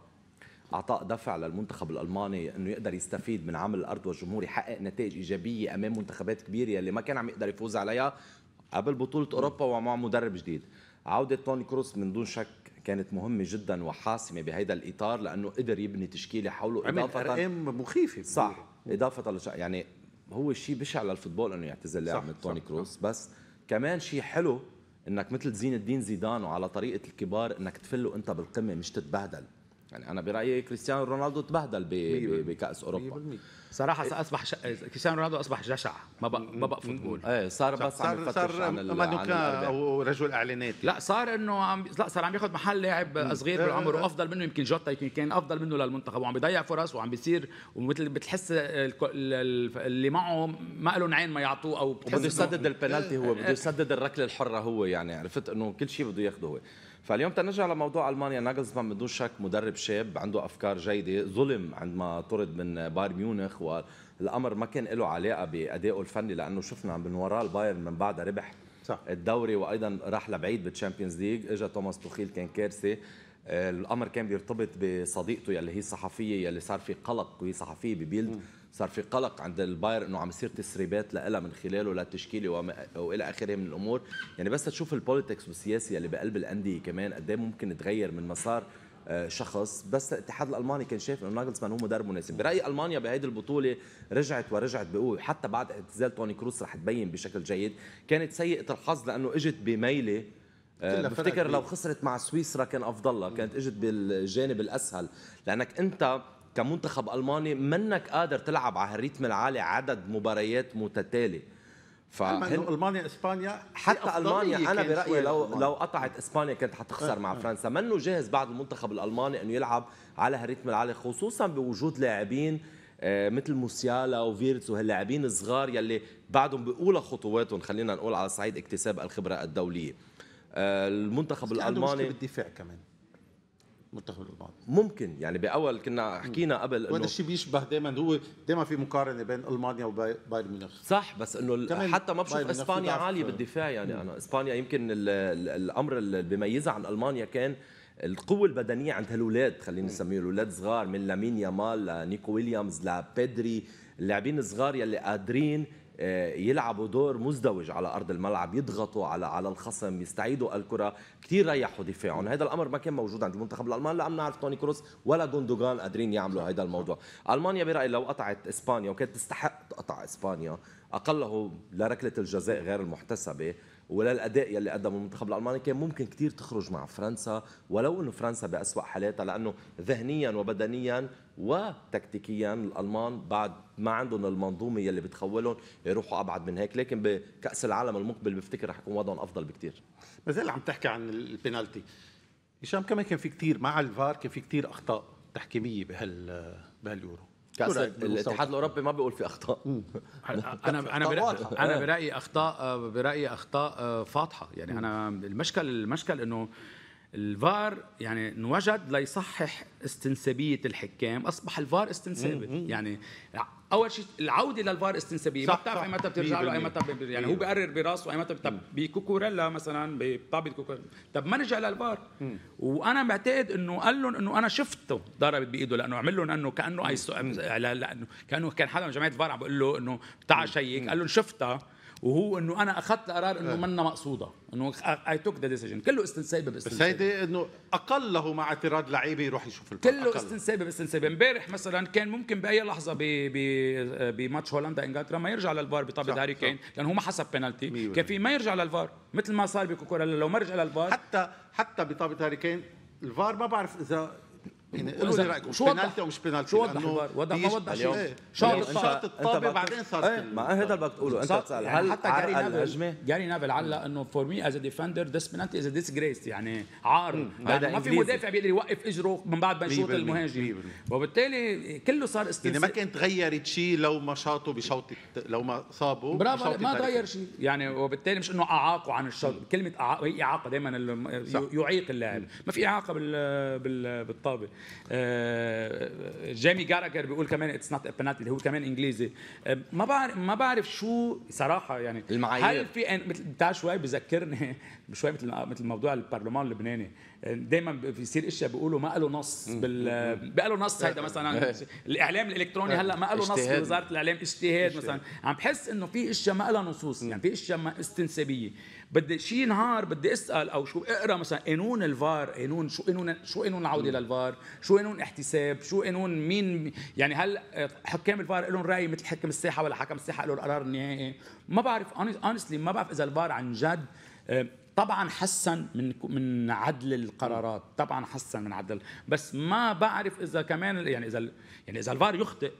C: اعطاء دفع للمنتخب الالماني انه يقدر يستفيد من عمل الارض والجمهور يحقق نتائج ايجابيه امام منتخبات كبيره اللي ما كان عم يقدر يفوز عليها قبل بطوله اوروبا ومع مدرب جديد عوده توني كروس من دون شك كانت مهمه جدا وحاسمه بهذا الاطار لانه قدر يبني تشكيله حوله اضافه ارقام مخيفه صح اضافه يعني هو شيء بشع للفوتبول انه يعتزل لاعب من توني كروس صح. بس كمان شيء حلو انك مثل زين الدين زيدان وعلى طريقه الكبار انك تفله انت بالقمه مش تتبهدل يعني انا برايي كريستيانو رونالدو تبهدل بكاس اوروبا صراحه اصبح ش... كريستيانو رونالدو اصبح
B: جشع ما بقى ما بقى فوتبول ايه صار بس صار عم صار صار عن او رجل اعلانات لا صار انه عم لا صار عم ياخذ محل لاعب صغير إيه، بالعمر إيه، إيه. وافضل منه يمكن جوتا يمكن كان افضل منه للمنتخب وعم بيضيع فرص وعم بيصير ومثل بتحس اللي معه
C: ما لهم عين ما يعطوه او بده يسدد البنالتي هو بده يسدد الركله الحره هو يعني عرفت انه كل شيء بده ياخذه هو فاليوم تنرجع لموضوع المانيا ناجلزمان بدون شك مدرب شاب عنده افكار جيده ظلم عندما طرد من بايرن ميونخ الاخوه الامر ما كان له علاقه بادائه الفني لانه شفنا من وراه البايرن من بعدها ربح صح. الدوري وايضا راح لبعيد بالتشامبيونز ليج اجى توماس توخيل كان كارثه آه، الامر كان بيرتبط بصديقته يلي هي صحفيه يلي صار في قلق وهي صحفيه ببيلد صار في قلق عند الباير انه عم يصير تسريبات لها من خلاله للتشكيله والى اخره من الامور يعني بس تشوف البوليتكس والسياسه يلي بقلب الانديه كمان قد إيه ممكن تغير من مسار شخص بس الاتحاد الالماني كان شايف انه ناجلزمان هو مدرب مناسب برايي المانيا بهيدي البطوله رجعت ورجعت بقوه حتى بعد اعتزال توني كروس رح تبين بشكل جيد كانت سيئه الحظ لانه اجت بميله آه، بفتكر لو خسرت مع سويسرا كان افضل لها كانت اجت بالجانب الاسهل لانك انت كمنتخب الماني منك قادر تلعب على هالريتم العالي عدد مباريات متتاليه فهن
A: المانيا اسبانيا حتى المانيا انا برايي لو ألمانيا. لو
C: قطعت اسبانيا كانت حتخسر أه مع أه فرنسا منه جاهز بعد المنتخب الالماني انه يلعب على هالريتم العالي خصوصا بوجود لاعبين آه، مثل موسيالا وفيرتس وهاللاعبين الصغار يلي بعدهم باولى خطواتهم خلينا نقول على صعيد اكتساب الخبره الدوليه آه، المنتخب الالماني عنده مشكله
A: بالدفاع كمان
C: منتخب لبعض ممكن يعني
A: باول كنا حكينا قبل انه وهذا الشيء بيشبه دائما هو دائما في مقارنه بين المانيا وبايرن
C: ميونخ صح بس انه حتى ما بشوف اسبانيا عاليه بالدفاع يعني مم. انا اسبانيا يمكن الامر اللي بيميزها عن المانيا كان القوة البدنية عند هالولاد خلينا نسميه الولاد صغار من لامين يامال لنيكو ويليامز لبيدري اللاعبين الصغار يلي قادرين آه، يلعبوا دور مزدوج على ارض الملعب يضغطوا على على الخصم يستعيدوا الكره كثير ريحوا دفاعهم هذا الامر ما كان موجود عند المنتخب الالماني لا عم نعرف توني كروس ولا جوندوغان قادرين يعملوا هذا الموضوع المانيا برايي لو قطعت اسبانيا وكانت تستحق تقطع اسبانيا اقله لركله الجزاء غير المحتسبه ولا الاداء يلي قدمه المنتخب الالماني كان ممكن كثير تخرج مع فرنسا ولو انه فرنسا باسوا حالاتها لانه ذهنيا وبدنيا وتكتيكيا الالمان بعد ما عندهم المنظومه يلي بتخولهم يروحوا ابعد من هيك لكن بكاس العالم المقبل بفتكر رح يكون وضعهم افضل بكثير ما زال عم تحكي عن البينالتي هشام كمان كان في كثير مع الفار كان في كثير اخطاء
A: تحكيميه بهال بهاليورو الاتحاد الاوروبي ما بيقول في اخطاء [LAUGHS]
B: انا انا برأيي انا برايي اخطاء برايي اخطاء آه، فاضحه يعني انا المشكل المشكل انه الفار يعني انوجد ليصحح استنسابيه الحكام اصبح الفار استنسابي يعني اول شيء العوده للفار استنسابيه ما بتعرف ايمتى بترجع له ايمتى يعني هو بقرر براسه ايمتى طب بكوكوريلا مثلا بطابه كوكوريلا طب ما رجع للفار وانا بعتقد انه قال لهم انه انا شفته ضربت بايده لانه عمل لهم انه كانه اي لانه كانه كان حدا من جماعه الفار عم بيقول له انه تعال شيك قال لهم شفتها وهو انه انا اخذت قرار انه آه. منا مقصوده انه اي توك ذا ديسيجن كله استنساب باستنساب بس هيدي انه اقله مع اعتراض لعيبه يروح يشوف الفار كله استنساب باستنساب امبارح مثلا كان ممكن باي لحظه بماتش هولندا انجلترا ما يرجع للفار بطابه هاري كين لانه هو ما حسب بينالتي كان في ما يرجع للفار مثل ما صار بكوكورا لو ما رجع للفار حتى حتى بطابه هاري كين الفار ما بعرف اذا يعني قولوا لي رايكم
A: شو بينالتي ومش بينالتي شو وضح الاخبار وضح ما وضح شيء شاط شاط الطابه بعدين صار ما
B: هذا اللي بدك تقوله انت تسال هل حتى جاري نافل جاري نابل علق انه فور مي از ديفندر ذس بينالتي از ديسجريس يعني عار يعني ما في مدافع بيقدر يوقف اجره من بعد ما يشوط المهاجم وبالتالي كله صار استنساخ يعني ما كان تغيرت شيء لو ما شاطه بشوط لو ما صابه برافو ما تغير شيء يعني وبالتالي مش انه اعاقه عن الشوط كلمه اعاقه دائما يعيق اللاعب ما في اعاقه بالطابه آه، جيمي جاراجر بيقول كمان اتس نوت بنالتي اللي هو كمان انجليزي آه، ما بعرف ما بعرف شو صراحه يعني المعايير هل في مثل بتاع شوي بذكرني [LAUGHS] شوي مثل مثل موضوع البرلمان اللبناني آه، دائما بيصير اشياء بيقولوا ما له نص بال بقى له نص هيدا مثلا [LAUGHS] الاعلام الالكتروني هلا ما له نص بوزاره الاعلام اجتهاد مثلا عم بحس انه في اشياء ما لها نصوص يعني في اشياء استنسابيه بدي شي نهار بدي اسال او شو اقرا مثلا قانون الفار قانون شو قانون شو قانون العوده للفار شو قانون احتساب شو قانون مين يعني هل حكام الفار لهم راي مثل حكم الساحه ولا حكم الساحه له القرار النهائي ما بعرف اونستلي ما بعرف اذا الفار عن جد آه، طبعا حسن من من عدل القرارات طبعا حسن من عدل بس ما بعرف اذا كمان يعني اذا يعني اذا الفار يخطئ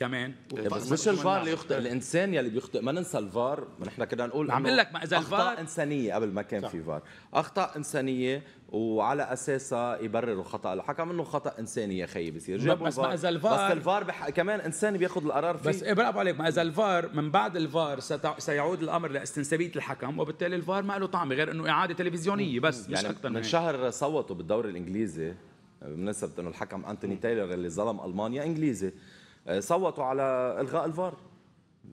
B: كمان بس مش الفار اللي يخطئ الانسان
C: يلي بيخطئ ما ننسى الفار ما نحن كنا نقول عم لك ما اذا الفار اخطاء انسانيه قبل ما كان صح. في فار اخطاء انسانيه وعلى اساسها يبرروا خطا الحكم انه خطا انساني يا خيي بصير جابوا بس ما اذا الفار بس الفار بح... كمان انسان بياخذ القرار فيه بس إيه
B: برافو عليك ما اذا الفار من بعد الفار ستع... سيعود الامر لاستنسابيه الحكم وبالتالي الفار ما له طعمه غير انه اعاده تلفزيونيه بس يعني مش اكثر من, من
C: شهر صوتوا بالدوري الانجليزي بمناسبه انه الحكم انتوني تايلر اللي ظلم المانيا انجليزي صوتوا على الغاء الفار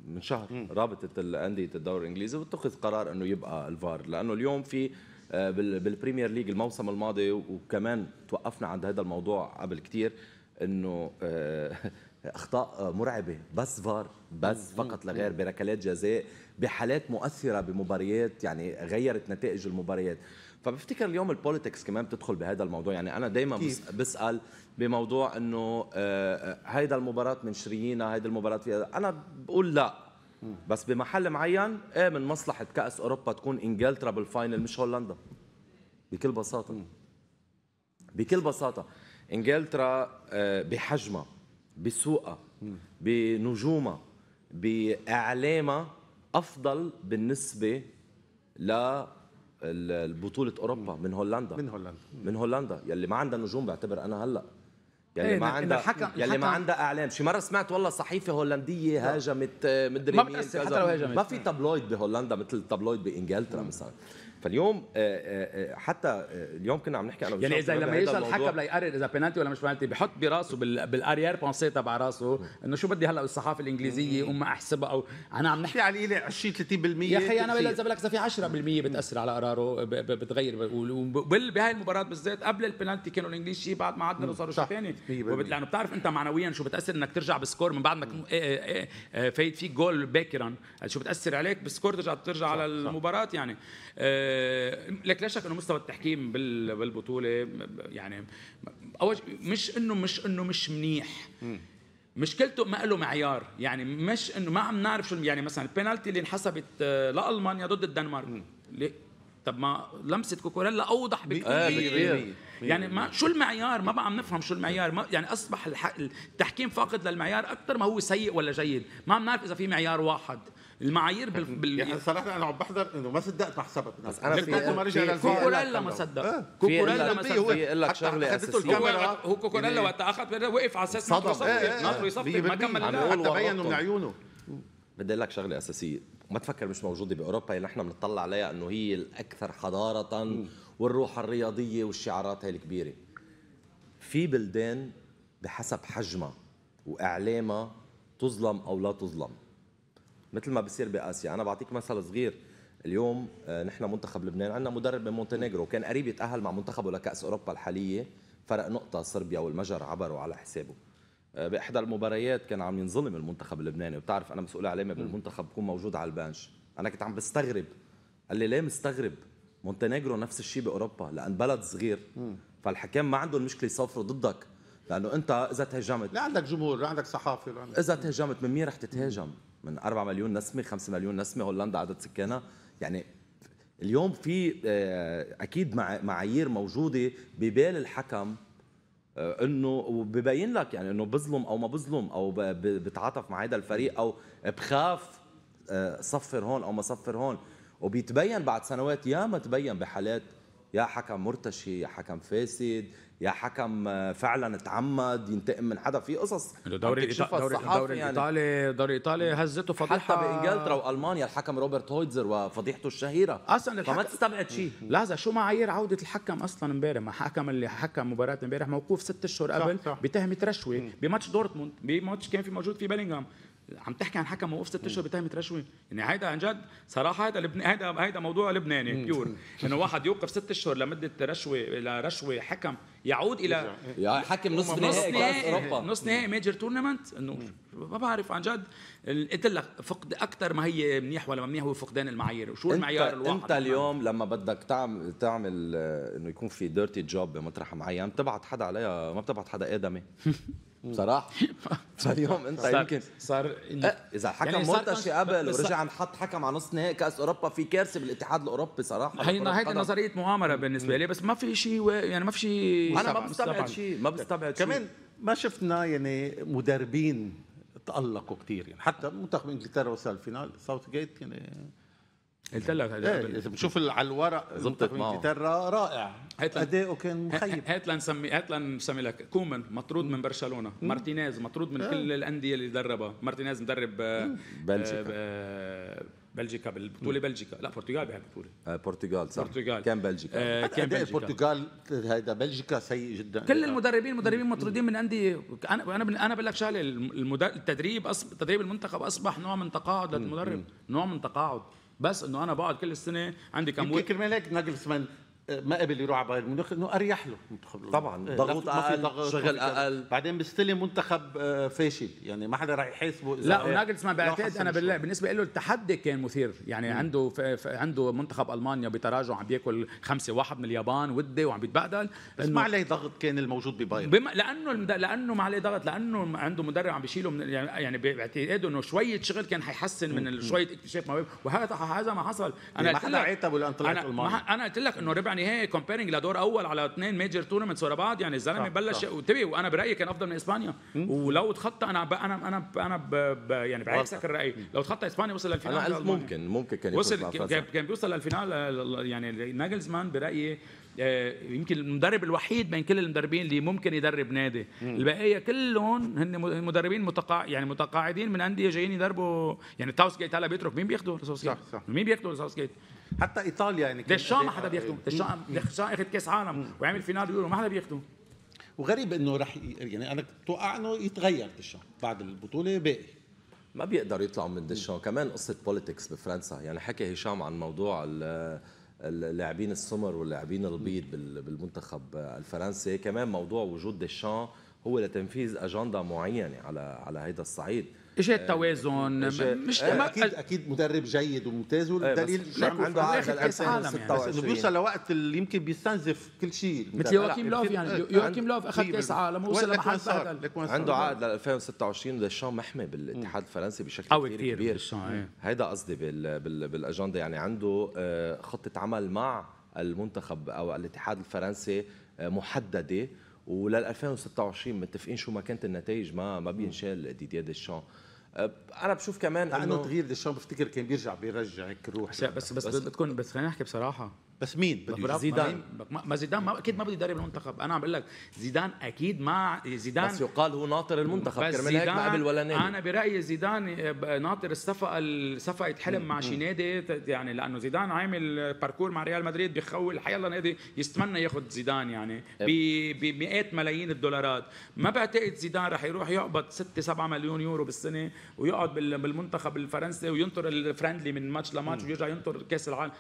C: من شهر رابطه الانديه الدوري الانجليزي واتخذ قرار انه يبقى الفار لانه اليوم في آه، بالبريمير ليج الموسم الماضي وكمان توقفنا عند هذا الموضوع قبل كثير انه آه، [LAUGHS] اخطاء مرعبه بس فار بس فقط لا غير بركلات جزاء بحالات مؤثره بمباريات يعني غيرت نتائج المباريات فبفتكر اليوم البوليتكس كمان بتدخل بهذا الموضوع يعني انا دائما بسال بموضوع انه آه، آه، هيدا المباراه من شريينا هيدا المباراه فيها انا بقول لا بس بمحل معين ايه من مصلحه كاس اوروبا تكون انجلترا بالفاينل مش هولندا بكل بساطه بكل بساطه انجلترا آه، بحجمها بسوقها بنجومها باعلامها افضل بالنسبه ل البطوله اوروبا من هولندا من هولندا من هولندا يلي ما عندها نجوم بعتبر انا هلا يلي إيه، ما عندها يلي ما عندها اعلام شي مره سمعت والله صحيفه هولنديه هاجمت آه، مدري مين ما في تابلويد بهولندا مثل التابلويد بانجلترا مثلا فاليوم آه، آه، آه، حتى اليوم كنا عم نحكي انا يعني اذا لما يجي الحكم
B: ليقرر اذا بينالتي ولا مش بينالتي بحط براسه بالاريير بونسي تبع راسه انه شو بدي هلا بالصحافه الانجليزيه وما احسبها او انا عم نحكي على 20 30% يا اخي انا اذا لك اذا في 10% بتاثر على قراره بتغير بهاي المباراه بالذات قبل البينالتي كانوا الانجليز شيء بعد ما عدلوا صاروا شيء ثاني لانه بتعرف انت معنويا شو بتاثر انك ترجع بسكور من بعد ما إيه، إيه، إيه، فايت فيك جول باكرا شو بتاثر عليك بسكور ترجع ترجع على المباراه يعني لك لا شك انه مستوى التحكيم بالبطوله يعني اول مش انه مش انه مش منيح مشكلته ما له معيار يعني مش انه ما عم نعرف شو يعني مثلا البينالتي اللي انحسبت آه، لالمانيا ضد الدنمارك طب ما لمسه كوكوريلا اوضح بكثير آه، يعني ما شو المعيار ما بقى عم نفهم شو المعيار ما يعني اصبح التحكيم فاقد للمعيار اكثر ما هو سيء ولا جيد ما عم نعرف اذا في معيار واحد المعايير بال, بال... يعني صراحه انا عم بحضر انه ما صدقت ما حسبت بس انا في كوكو كوكوريلا ما صدق آه. كوكوريلا ما صدق بيقول لك شغله اساسيه هو كوكوريلا يعني وقت اخذ وقف على اساس إيه، إيه. ناطره يصفي ناطره يصفي ما كمل حتى بينوا من
C: عيونه بدي اقول لك شغله اساسيه ما تفكر مش موجوده باوروبا اللي نحن بنطلع عليها انه هي الاكثر حضاره والروح الرياضيه والشعارات هي الكبيره في بلدان بحسب حجمها واعلامها تظلم او لا تظلم مثل ما بصير باسيا انا بعطيك مثل صغير اليوم آه، نحن منتخب لبنان عندنا مدرب من مونتينيغرو كان قريب يتاهل مع منتخبه لكاس اوروبا الحاليه فرق نقطه صربيا والمجر عبروا على حسابه آه، باحدى المباريات كان عم ينظلم المنتخب اللبناني وبتعرف انا مسؤول اعلامي بالمنتخب بكون موجود على البانش انا كنت عم بستغرب قال لي ليه مستغرب مونتينيغرو نفس الشيء باوروبا لان بلد صغير فالحكام ما عندهم مشكله يصفروا ضدك لانه انت اذا تهاجمت لا
A: عندك جمهور لا عندك صحافه اذا
C: تهاجمت من مين رح تتهاجم من 4 مليون نسمه 5 مليون نسمه هولندا عدد سكانها يعني اليوم في آه، اكيد معايير موجوده ببال الحكم آه، انه وببين لك يعني انه بظلم او ما بظلم او بتعاطف مع هذا الفريق او بخاف آه، صفر هون او ما صفر هون وبيتبين بعد سنوات يا ما تبين بحالات يا حكم مرتشي يا حكم فاسد يا حكم فعلا تعمد ينتقم من حدا في قصص الدوري الإيطالي دوري, دوري يعني. الإيطالي الدوري الإيطالي هزته فضيحة حتى بإنجلترا وألمانيا الحكم روبرت هويتزر وفضيحته الشهيرة أصلا فما تستبعد شيء لحظة شو معايير
B: عودة الحكم أصلا امبارح ما حكم اللي حكم مباراة امبارح موقوف ست أشهر قبل بتهمة رشوة بماتش دورتموند بماتش كان في موجود في بلينغهام عم تحكي عن حكم وقف ست اشهر بتهمه رشوه يعني هيدا عن جد صراحه هيدا لبن... هيدا هيدا موضوع لبناني بيور [LAUGHS] انه واحد يوقف ست اشهر لمده رشوه لرشوه حكم يعود الى يا حكم نص نهائي اوروبا نص نهائي ميجر تورنمنت انه ما بعرف عن جد قلت لك فقد اكثر ما هي منيح ولا منيح هو فقدان المعايير وشو المعيار الواحد انت اليوم
C: لما بدك تعمل تعمل آه، انه يكون في ديرتي جوب بمطرح معين بتبعت حدا عليها ما بتبعت حدا ادمي [LAUGHS] بصراحه [LAUGHS] فاليوم انت صار يمكن صار إيه، اذا حكم يعني مرتشي قبل ورجع نحط حكم على نص نهائي كاس اوروبا في كارثه بالاتحاد الاوروبي صراحه هي هيدي
B: نظريه مؤامره بالنسبه لي بس ما في شيء يعني ما في شيء انا ما بستبعد شيء ما بستبعد شيء كمان ما
A: شفنا يعني مدربين تالقوا كثير يعني حتى منتخب انجلترا وصل الفينال
B: ساوث جيت يعني قلت لك ايه بتشوف على الورق زبطت معه كتيرا رائع اداؤه كان مخيب هات لنسمي هات لنسمي لك كومن مطرود من برشلونه مارتينيز مطرود من اه. كل الانديه اللي دربها مارتينيز مدرب آه، آه، بلجيكا آه، بلجيكا بالبطوله بلجيكا لا برتغال بهالبطوله
C: آه برتغال صح برتغال
B: كان بلجيكا آه كان إيه بلجيكا البرتغال هذا بلجيكا سيء جدا كل المدربين مدربين مطرودين من انديه انا انا انا بقول لك شغله التدريب أصب... تدريب المنتخب اصبح نوع من تقاعد للمدرب نوع من تقاعد بس انه انا بقعد كل السنه عندي كم ويك كرمال هيك ناجلسمان
A: ما قبل يروح على بايرن ميونخ انه اريح له منتخب طبعا ضغوط إيه، اقل ضغط شغل اقل بعدين بيستلم منتخب آه، فاشل يعني ما حدا إيه، راح يحاسبه لا وناجلسمان بعتقد انا
B: بالله بالنسبه له التحدي كان مثير يعني مم. عنده عنده منتخب المانيا بتراجع عم بياكل خمسه واحد من اليابان ودي وعم بيتبهدل بس ما عليه ضغط كان الموجود ببايرن بم... لانه لانه ما عليه ضغط لانه عنده مدرب عم بيشيله من يعني،, يعني باعتقاده انه شويه شغل كان حيحسن من شويه اكتشاف مواهب وهذا هذا ما حصل انا إيه، ما حدا عاتبه لان طلعت المانيا انا قلت لك انه ربع يعني هي كومبيرنج لدور اول على اثنين ميجر تورنمنتس ورا بعض يعني الزلمه بلش وانتبه وانا برايي كان افضل من اسبانيا ولو تخطى انا ب انا انا ب انا ب ب يعني بعكسك الراي لو تخطى اسبانيا وصل للفينال انا قلت ممكن
C: ممكن كان وصل
B: كان بيوصل للفينال يعني ناجلزمان برايي آه، يمكن المدرب الوحيد بين كل المدربين اللي ممكن يدرب نادي البقيه كلهم هن مدربين متقا يعني متقاعدين من انديه جايين يدربوا يعني تاوس جيت هلا بيترك مين بياخذوا صح صح مين بياخذوا ساوث جيت حتى ايطاليا يعني ديشان ما حدا بيخدم ديشان شو اخذ كاس عالم وعمل فينال يورو ما حدا بيخدم وغريب انه رح يعني انا
A: بتوقع انه
C: يتغير ديشان بعد البطوله باقي ما بيقدروا يطلعوا من ديشان كمان قصه بوليتكس بفرنسا يعني حكى هشام عن موضوع اللاعبين السمر واللاعبين البيض بالمنتخب الفرنسي كمان موضوع وجود ديشان هو لتنفيذ اجنده معينه على على هذا الصعيد اجى آه،
B: التوازن
C: مش آه اكيد اكيد مدرب جيد وممتاز إيه، والدليل شافه في عام 2026 انه بيوصل لوقت
B: اللي يمكن
A: بيستنزف كل شيء مثل يوكيم لوف يعني يوكيم لوف اخذ كاس عالم ووصل لمحل عنده عقد
C: لل 2026 ديشان محمي بالاتحاد الفرنسي بشكل قوي كثير كبير إيه. هيدا قصدي بالاجنده يعني عنده آه، خطه عمل مع المنتخب او الاتحاد الفرنسي آه، محدده ولل 2026 متفقين شو ما كانت النتائج ما ما بينشال ديديا ديشان دي انا بشوف كمان انه تغيير ديشام بفتكر كان بيرجع بيرجع هيك روح بس بس, بس, بس بتكون بس خلينا
B: نحكي بصراحه بس مين بده زيدان ما زيدان ما اكيد ما بده يدرب المنتخب انا عم بقول لك زيدان اكيد ما زيدان بس يقال هو ناطر
C: المنتخب كرمال هيك ما قبل ولا نادي انا
B: برايي زيدان ناطر الصفقه صفقه حلم مع شي نادي يعني لانه زيدان عامل باركور مع ريال مدريد بخول حيلا نادي يستمنى ياخذ زيدان يعني إيه. بمئات ملايين الدولارات ما بعتقد زيدان رح يروح يقبض 6 7 مليون يورو بالسنه ويقعد بالمنتخب الفرنسي وينطر الفرندلي من ماتش لماتش ويرجع ينطر كاس العالم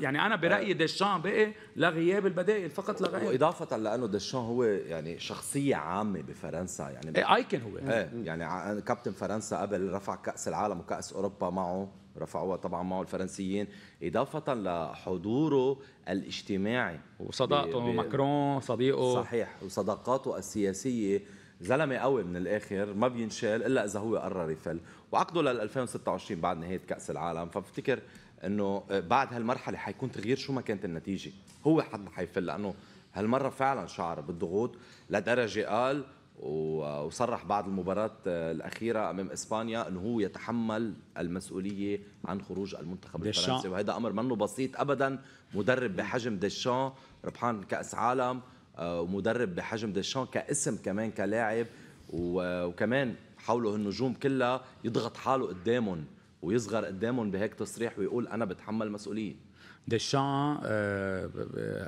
B: يعني انا برايي برايي ديشان بقي لغياب البدائل فقط لغياب
C: واضافه لانه ديشان هو يعني شخصيه عامه بفرنسا يعني ايه ايكن هو ايه يعني كابتن فرنسا قبل رفع كاس العالم وكاس اوروبا معه رفعوها طبعا معه الفرنسيين إضافة لحضوره الاجتماعي وصداقته ب... ب... ماكرون صديقه صحيح وصداقاته السياسية زلمة قوي من الآخر ما بينشال إلا إذا هو قرر يفل وعقده لل 2026 بعد نهاية كأس العالم فبفتكر انه آه، بعد هالمرحله حيكون تغيير شو ما كانت النتيجه هو حتى حيفل لانه هالمره فعلا شعر بالضغوط لدرجه قال وصرح بعد المباراة آه، الأخيرة أمام إسبانيا أنه هو يتحمل المسؤولية عن خروج المنتخب ديشان. الفرنسي وهذا أمر منه بسيط أبدا مدرب بحجم ديشان ربحان كأس عالم آه، ومدرب بحجم ديشان كاسم كمان كلاعب وكمان حوله النجوم كلها يضغط حاله قدامهم ويصغر قدامهم بهيك تصريح ويقول انا بتحمل مسؤوليه ديشان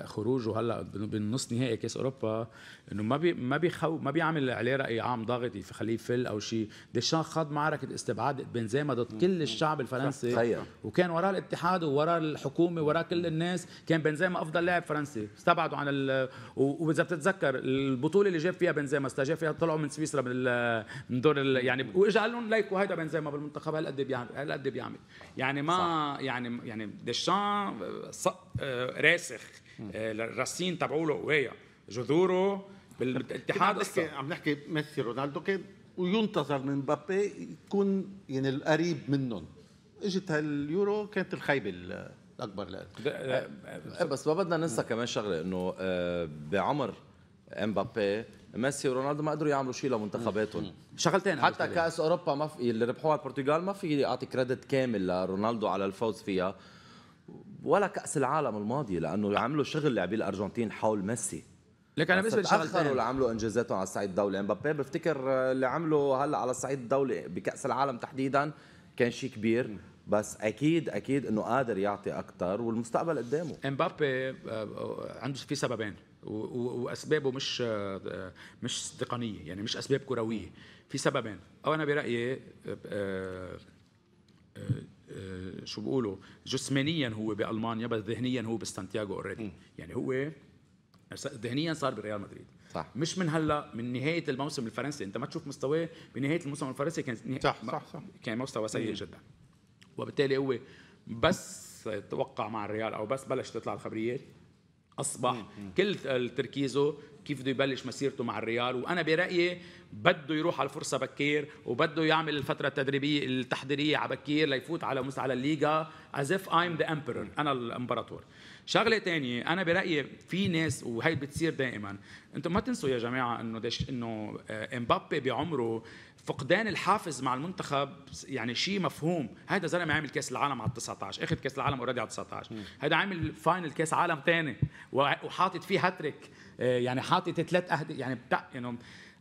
B: خروجه هلا بالنص نهائي كاس اوروبا انه ما بي ما بيخو ما بيعمل عليه راي عام ضاغط يخليه يفل او شيء ديشان خاض معركه استبعاد بنزيما ضد كل الشعب الفرنسي وكان وراه الاتحاد ووراه الحكومه وراء كل الناس كان بنزيما افضل لاعب فرنسي استبعدوا عن ال... واذا بتتذكر البطوله اللي جاب فيها بنزيما استجاب فيها طلعوا من سويسرا من من دور ال... يعني واجى قال لهم ليكوا هيدا بنزيما بالمنتخب هالقد بيعمل هالقد بيعمل يعني ما صح. يعني يعني ديشان آه، راسخ الراسين آه، تبعوله قويه جذوره بالاتحاد عم نحكي عم نحكي ميسي
A: رونالدو كان وينتظر من مبابي يكون يعني القريب منهم اجت هاليورو كانت الخيبه الاكبر لأ.
C: آه، بس ما بدنا ننسى كمان شغله انه بعمر امبابي ميسي ورونالدو ما قدروا يعملوا شيء لمنتخباتهم شغلتين حتى كاس اوروبا ما في اللي ربحوها البرتغال ما في اعطي كريدت كامل لرونالدو على الفوز فيها ولا كاس العالم الماضي لانه عملوا شغل لاعبين الارجنتين حول ميسي لك انا بالنسبه لشغلتين اللي عملوا انجازاتهم على الصعيد الدولي مبابي بفتكر اللي عمله هلا على الصعيد الدولي بكاس العالم تحديدا كان شيء كبير بس اكيد اكيد انه قادر يعطي اكثر والمستقبل قدامه
B: امبابي آه، آه، عنده في سببين واسبابه مش آه، مش تقنيه يعني مش اسباب كرويه في سببين او انا برايي آه، شو بيقولوا جسمانيا هو بالمانيا بس ذهنيا هو بسانتياغو اوريدي يعني هو ذهنيا صار بريال مدريد صح مش من هلا من نهايه الموسم الفرنسي انت ما تشوف مستواه بنهايه الموسم الفرنسي كان صح صح صح كان مستوى سيء جدا وبالتالي هو بس توقع مع الريال او بس بلشت تطلع الخبريات اصبح كل تركيزه كيف بده يبلش مسيرته مع الريال وانا برايي بده يروح على الفرصه بكير وبده يعمل الفتره التدريبيه التحضيريه على بكير ليفوت على مس على الليغا از اف ايم ذا امبرور انا الامبراطور شغله ثانيه انا برايي في ناس وهي بتصير دائما انتم ما تنسوا يا جماعه انه انه آه، امبابي بعمره فقدان الحافز مع المنتخب يعني شيء مفهوم هذا زلمه عامل كاس العالم على 19 اخذ كاس العالم اوريدي على 19 هذا عامل فاينل كاس عالم ثاني وحاطط فيه هاتريك آه، يعني حاطط ثلاث اهداف يعني بتاع يعني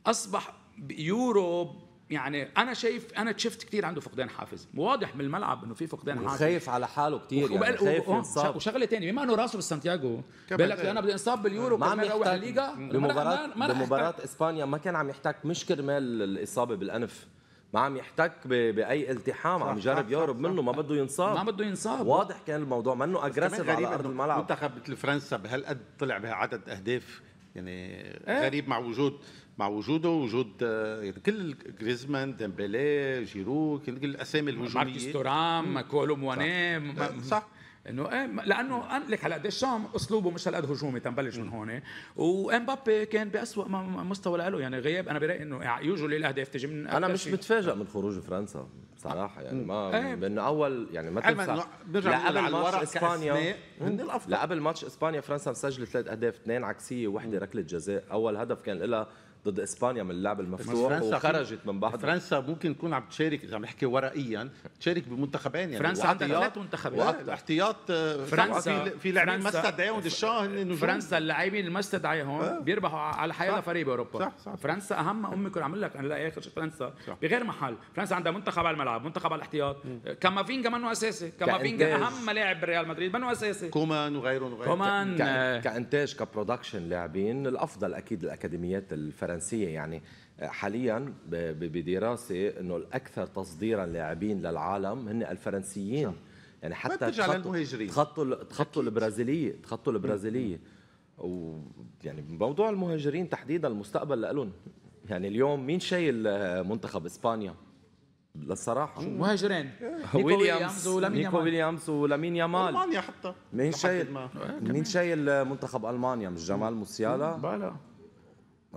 B: اصبح يوروب يعني انا شايف انا شفت كثير عنده فقدان حافز واضح من الملعب انه في
C: فقدان حافز خايف على حاله كثير يعني خايف ينصاب وشغله ثانيه بما انه راسه بالسانتياغو بقول لك انا بدي انصاب باليورو ما عم يروح الليغا بمباراه بمباراه اسبانيا ما كان عم يحتك مش كرمال الاصابه بالانف ما عم يحتك باي التحام عم يجرب يهرب منه ما بده ينصاب ما بده ينصاب واضح كان الموضوع ما انه اجريسيف على ارض الملعب منتخب مثل فرنسا بهالقد
A: طلع بها عدد اهداف يعني غريب مع وجود مع وجوده وجود يعني
B: كل جريزمان ديمبلي جيرو يعني كل الاسامي الهجوميه ماركيس تورام مواني آه، صح انه ايه لانه لك هلا ديشام اسلوبه مش هالقد هجومي تنبلش من هون وامبابي كان باسوء مستوى له يعني غياب انا برايي انه يعني يوجو الاهداف تجي من انا مش
C: متفاجئ من خروج فرنسا صراحه يعني ما ايه اول يعني ما تنسى لقبل ماتش اسبانيا هن الافضل لقبل ماتش اسبانيا فرنسا مسجله ثلاث اهداف اثنين عكسيه وحده ركله جزاء اول هدف كان لها ضد اسبانيا من اللعب المفتوح فرنسا وخرجت من بعض فرنسا
A: ممكن تكون عم تشارك اذا عم نحكي ورقيا تشارك بمنتخبين يعني فرنسا عندها ثلاث منتخبات احتياط آه، فرنسا في لاعبين ما استدعوا
B: ديشان فرنسا اللاعبين اللي ما استدعيهم آه. بيربحوا على حياة فريق باوروبا صح صح فرنسا اهم امي كنت عم لك انا لا اخر فرنسا بغير محل فرنسا عندها منتخب على الملعب منتخب على الاحتياط كامافينجا منه اساسي كامافينجا اهم لاعب بريال مدريد منه اساسي كومان وغيره وغيره كومان آه.
C: كانتاج كبرودكشن لاعبين الافضل اكيد الاكاديميات الفرنسيه الفرنسيه يعني حاليا بدراسه انه الاكثر تصديرا لاعبين للعالم هن الفرنسيين صح. يعني حتى تخطوا تخطوا تخطو البرازيليه تخطوا البرازيليه ويعني موضوع المهاجرين تحديدا المستقبل لهم يعني اليوم مين شايل آه، منتخب اسبانيا للصراحه مهاجرين إيه. ويليامز ولامين نيكو ويليامز ولامين يامال المانيا
A: حتى مين شايل آه، مين
C: شايل آه، منتخب المانيا مش جمال موسيالا بلا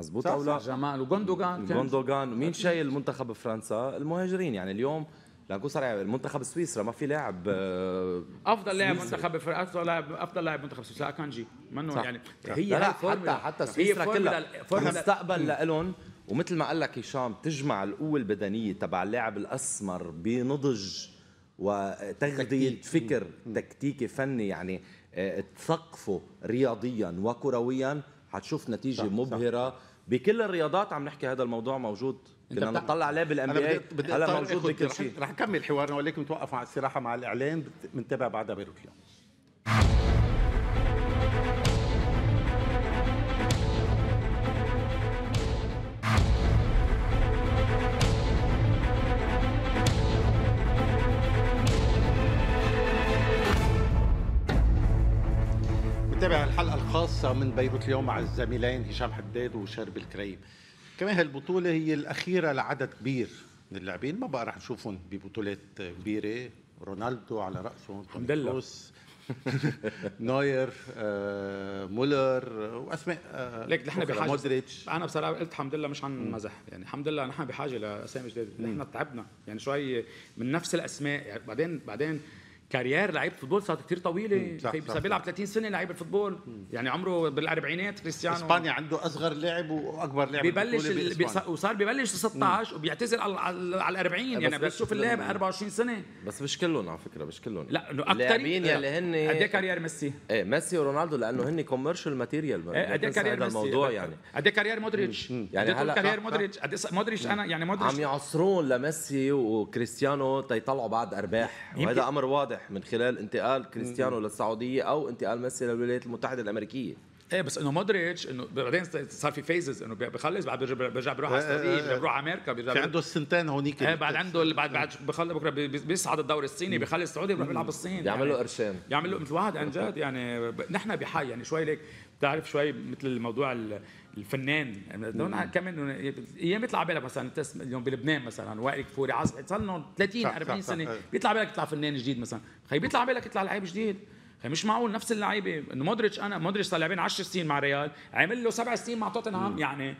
C: مزبوط او لا جمال وجوندوغان جوندوغان مين شايل منتخب فرنسا المهاجرين يعني اليوم لنكون صريح المنتخب السويسرا ما في لاعب آه، افضل لاعب منتخب
B: افضل لاعب افضل لاعب منتخب سويسرا آه، كانجي منه يعني هي لا حتى حتى سويسرا كلها مستقبل
C: لهم ومثل ما قال لك هشام تجمع القوه البدنيه تبع اللاعب الاسمر بنضج وتغذيه فكر تكتيكي فني يعني آه، تثقفه رياضيا وكرويا حتشوف نتيجه صح مبهره صح. بكل الرياضات عم نحكي هذا الموضوع موجود كنا نطلع عليه بالانبياء إيه؟ هلا موجود بكل شيء رح نكمل حوارنا ولكن نتوقف مع الصراحه
A: مع الاعلان بنتابع بعدها اليوم القصة من بيروت اليوم مع الزميلين هشام حداد وشرب الكريم كمان هالبطولة هي الأخيرة لعدد كبير من اللاعبين ما بقى رح نشوفهم ببطولات كبيرة رونالدو على راسهم الحمد لله [LAUGHS] نوير آه،
B: مولر واسماء آه، ليك نحن بحاجه مودريتش انا بصراحه قلت الحمد لله مش عن مزح يعني الحمد لله نحن بحاجه لاسامي جديده نحن تعبنا يعني شوي من نفس الاسماء يعني بعدين بعدين كارير لعيبه فوتبول صارت كثير طويله صار بيلعب 30 سنه لعيب الفوتبول يعني عمره بالاربعينات كريستيانو اسبانيا عنده اصغر لاعب واكبر لاعب ببلش وصار ببلش 16 وبيعتزل على على 40 يعني بس شوف اللاعب
C: 24 سنه بس مش كلهم على فكره مش كلهم لا انه اكثر اللاعبين يلي هن قد ايه كارير ميسي ايه ميسي ورونالدو لانه هن كوميرشال ماتيريال قد ايه كارير ميسي الموضوع يعني قد ايه كارير مودريتش إيه يعني هلا كارير مودريتش
B: قد ايه مودريتش انا يعني مودريتش عم
C: يعصرون لميسي وكريستيانو تيطلعوا بعد ارباح وهذا امر واضح واضح من خلال انتقال كريستيانو للسعوديه او انتقال ميسي للولايات المتحده الامريكيه
B: ايه بس انه مودريتش انه بعدين صار في فيزز انه بخلص بعد بيرجع بيرجع بيروح إيه، على السعوديه بيرجع إيه، إيه. بيروح على امريكا بيرجع في عنده السنتين هونيك ايه بعد عنده بعد بعد بخلص بكره بيصعد الدوري الصيني بخلص السعودي بيروح بيلعب بالصين يعمل له يعني قرشين يعمل له مثل واحد عن جد يعني نحن بحي يعني شوي ليك بتعرف شوي مثل موضوع الفنان دون يعني كمان ايام بيطلع بالك مثلا اليوم بلبنان مثلا وائل كفوري عز صار لهم 30 صح 40 صح سنه صح إيه. بيطلع بالك يطلع فنان جديد مثلا خي بيطلع بالك يطلع لعيب جديد خي مش معقول نفس اللعيبه انه مودريتش انا مودريتش صار لاعبين 10 سنين مع ريال عامل له سبع سنين مع توتنهام يعني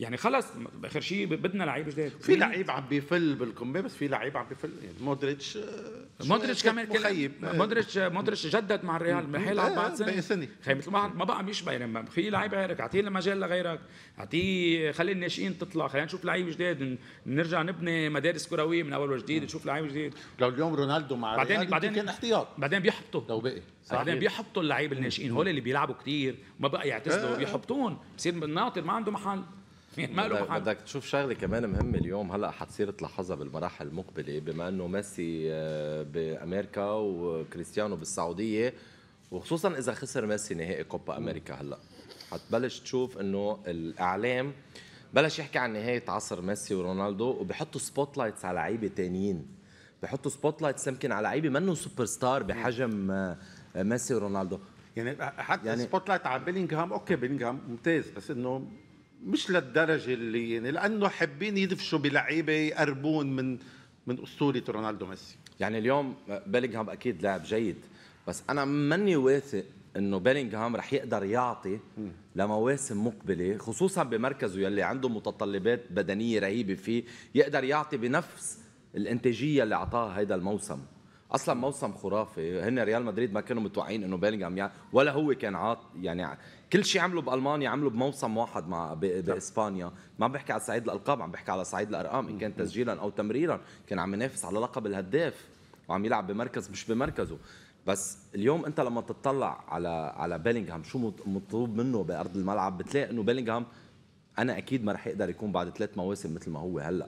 B: يعني خلص اخر شيء بدنا لعيب جديد في لعيب عم بيفل بالقمه بس في لعيب عم بيفل يعني مودريتش آه، مودريتش كمان مخيب مودريتش مودريتش جدد مع الريال رح يلعب بعد سنه مثل ما ما بقى بيشبه يعني في لعيب غيرك اعطيه المجال لغيرك اعطيه خلي الناشئين تطلع خلينا نشوف لعيب جداد نرجع نبني مدارس كرويه من اول وجديد نشوف لعيب جديد لو اليوم رونالدو مع بعدين بعدين كان احتياط بعدين بيحبطوا لو بقي صحيح. بعدين بيحبطوا اللعيب الناشئين هول اللي بيلعبوا كثير ما بقى يعتزلوا آه. بيحبطون بصير ناطر ما عنده محل ما له حد بدك
C: تشوف شغله كمان مهمه اليوم هلا حتصير تلاحظها بالمراحل المقبله بما انه ميسي آه، بامريكا وكريستيانو بالسعوديه وخصوصا اذا خسر ميسي نهائي كوبا امريكا هلا حتبلش تشوف انه الاعلام بلش يحكي عن نهايه عصر ميسي ورونالدو وبحطوا سبوت لايتس على لعيبه ثانيين بحطوا سبوت لايتس يمكن على لعيبه منه سوبر ستار بحجم آه، ميسي ورونالدو يعني حتى يعني سبوت لايت على
A: بيلينغهام اوكي بيلينغهام ممتاز بس انه مش للدرجه اللي يعني لانه حابين
C: يدفشوا بلعيبه يقربون من من اسطوره رونالدو ميسي يعني اليوم بيلينغهام اكيد لاعب جيد بس انا ماني واثق انه بيلينغهام رح يقدر يعطي لمواسم مقبله خصوصا بمركزه يلي عنده متطلبات بدنيه رهيبه فيه يقدر يعطي بنفس الانتاجيه اللي اعطاها هيدا الموسم اصلا موسم خرافي هن ريال مدريد ما كانوا متوقعين انه بيلينغهام يعني ولا هو كان عاط يعني كل شيء عمله بالمانيا عمله بموسم واحد مع باسبانيا ما عم بحكي على صعيد الالقاب عم بحكي على صعيد الارقام ان كان تسجيلا او تمريرا كان عم ينافس على لقب الهداف وعم يلعب بمركز مش بمركزه بس اليوم انت لما تطلع على على بيلينغهام شو مطلوب منه بارض الملعب بتلاقي انه بيلينغهام انا اكيد ما رح يقدر يكون بعد ثلاث مواسم مثل ما هو هلا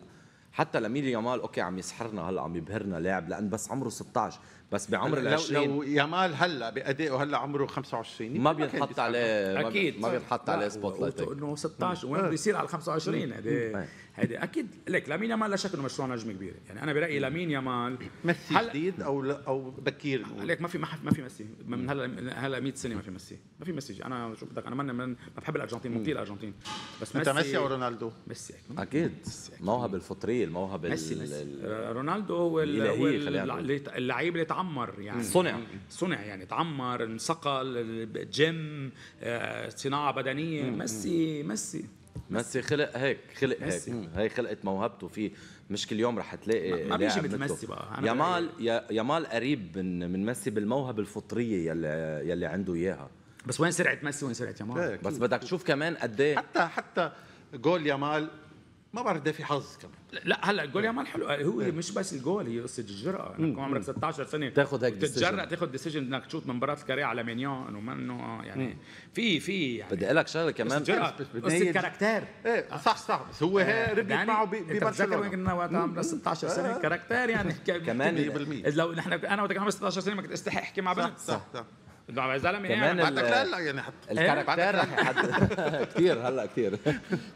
C: حتى لميلي يامال اوكي عم يسحرنا هلا عم يبهرنا لاعب لان بس عمره 16 بس بعمر ال 20 لو
A: يامال هلا بادائه هلا عمره 25 ما بينحط عليه
C: اكيد ما بينحط عليه سبوت لايت
B: انه 16 وين آه. بيصير على 25 هذا هيدي اكيد ليك لامين يامال لا شك انه مشروع نجم كبير يعني انا برايي لامين يامال ميسي حل... جديد او او بكير آه، ليك ما في ما, في ميسي من هلا هلا 100 سنه ما في ميسي ما في ميسي انا شو بدك انا من من ما بحب الارجنتين ما كثير الارجنتين بس ميسي انت ميسي او رونالدو ميسي اكيد
C: الموهبه الفطريه الموهبه ميسي, ميسي.
B: آه، رونالدو هو اللعيب اللي تعمر يعني صنع صنع يعني تعمر انصقل جيم آه، صناعه بدنيه ميسي ميسي ميسي
C: خلق هيك خلق هيك هي خلقت موهبته في مش كل يوم رح تلاقي ما بيجي مثل ميسي بقى يامال يامال قريب من من ميسي بالموهبه الفطريه يلي يلي عنده اياها بس وين سرعه ميسي وين سرعه يامال إيه، بس بدك تشوف كمان قد ايه حتى حتى جول يامال ما بعرف ده في
B: حظ كمان لا هلا الجول يا مال حلو هو لا. مش بس الجول هي قصه الجرأه انك عمرك 16 سنه تاخذ هيك تتجرأ تاخذ ديسيجن انك تشوط من برات الكاري على مينيون وما انه آه، يعني في في يعني بدي اقول لك شغله كمان قصه كاركتير ايه صح صح بس هو اه. ربي يعني معه ببرشلونه وين كنا وقت عمرنا 16 سنه آه. كاركتير يعني [LAUGHS] كمان 100% لو نحن انا وقت عمري 16 سنه ما كنت استحي احكي مع بنت صح صح, صح.
C: ما زلمه يعني كمان بعدك لا لا يعني حت... الكاركتير رح يحدد [LAUGHS] كثير هلا كثير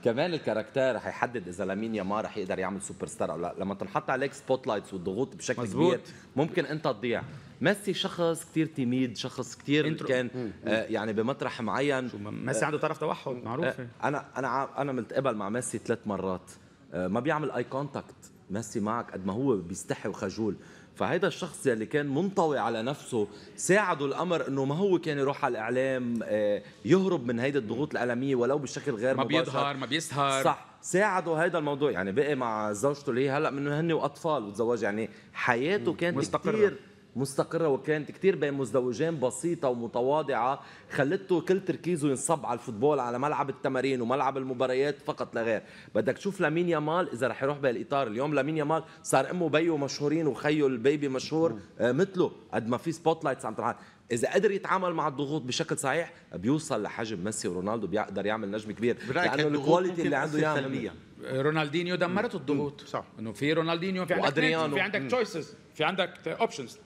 C: كمان الكاركتير رح يحدد اذا لمين يامال رح يقدر يعمل سوبر ستار او لا لما تنحط عليك سبوت لايتس والضغوط بشكل مزبوط. كبير ممكن انت تضيع ميسي شخص كثير تيميد شخص كثير كان آه، يعني بمطرح معين ميسي عنده طرف
B: توحد آه، معروفه
C: انا انا انا متقابل مع ميسي ثلاث مرات آه، ما بيعمل اي كونتاكت ميسي معك قد ما هو بيستحي وخجول فهيدا الشخص اللي كان منطوي على نفسه ساعده الامر انه ما هو كان يروح على الاعلام آه، يهرب من هيدي الضغوط الاعلاميه ولو بشكل غير ما مباشر ما بيظهر ما بيسهر صح ساعده هيدا الموضوع يعني بقي مع زوجته اللي هي هلا منه هن واطفال وتزوج يعني حياته كانت مستقرة. كتير مستقرة وكانت كثير بين مزدوجين بسيطة ومتواضعة خلته كل تركيزه ينصب على الفوتبول على ملعب التمارين وملعب المباريات فقط لا غير بدك تشوف لامين يامال إذا رح يروح بهالإطار اليوم لامين يامال صار أمه بيو مشهورين وخيه البيبي مشهور آه مثله قد ما في سبوت لايتس عم تنعاد اذا قدر يتعامل مع الضغوط بشكل صحيح بيوصل لحجم ميسي ورونالدو بيقدر يعمل نجم كبير لانه الكواليتي اللي عنده اياها
B: آه، رونالدينيو دمرت الضغوط صح انه في رونالدينيو في عندك في عندك تشويسز في عندك اوبشنز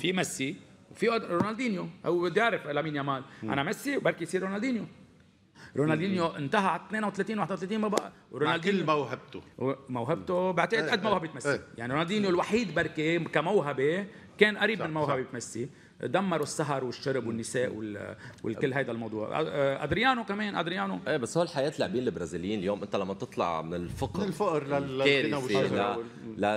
B: في ميسي وفي رونالدينيو هو بده يعرف لامين يامال انا ميسي وبركي يصير رونالدينيو رونالدينيو انتهى على 32 31 ما بقى ورونالدينيو كل موهبته موهبته بعتقد إيه، قد إيه، موهبه ميسي إيه. يعني رونالدينيو الوحيد بركي كموهبه كان قريب من موهبه ميسي دمروا السهر والشرب والنساء والكل هيدا الموضوع ادريانو كمان ادريانو
C: ايه بس هو الحياه اللاعبين البرازيليين اليوم انت لما تطلع من الفقر من الفقر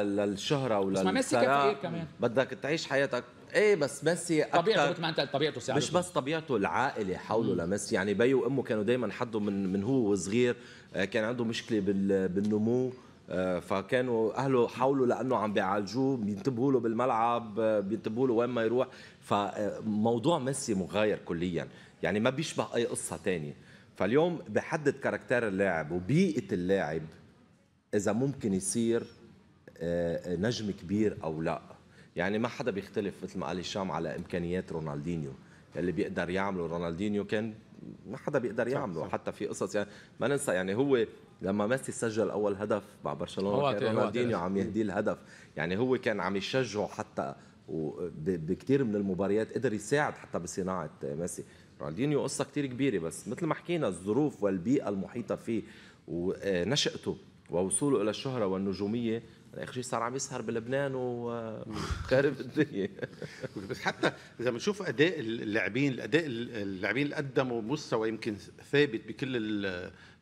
C: للشهره ولا بس ما ميسي إيه كمان بدك تعيش حياتك ايه بس ميسي طبيعته مثل ما
B: انت طبيعته ساعدته مش
C: بس طبيعته العائله حوله لميسي يعني بيو وامه كانوا دائما حدوا من من هو وصغير آه، كان عنده مشكله بالنمو آه، فكانوا اهله حوله لانه عم بيعالجوه بينتبهوا له بالملعب آه، بينتبهوا له وين ما يروح فموضوع ميسي مغاير كليا يعني ما بيشبه اي قصه ثانيه فاليوم بحدد كاركتير اللاعب وبيئه اللاعب اذا ممكن يصير آه، نجم كبير او لا يعني ما حدا بيختلف مثل ما قال الشام على امكانيات رونالدينيو اللي بيقدر يعمله رونالدينيو كان ما حدا بيقدر يعمله صح. حتى في قصص يعني ما ننسى يعني هو لما ميسي سجل اول هدف مع برشلونه كان رونالدينيو عم يهديه الهدف يعني هو كان عم يشجعه حتى وبكثير من المباريات قدر يساعد حتى بصناعه ميسي رونالدينيو قصه كثير كبيره بس مثل ما حكينا الظروف والبيئه المحيطه فيه ونشأته ووصوله الى الشهره والنجوميه يعني اخر شيء صار عم يسهر بلبنان وخارب الدنيا
A: [LAUGHS] بس حتى اذا بنشوف اداء اللاعبين الاداء اللاعبين اللي قدموا مستوى يمكن ثابت بكل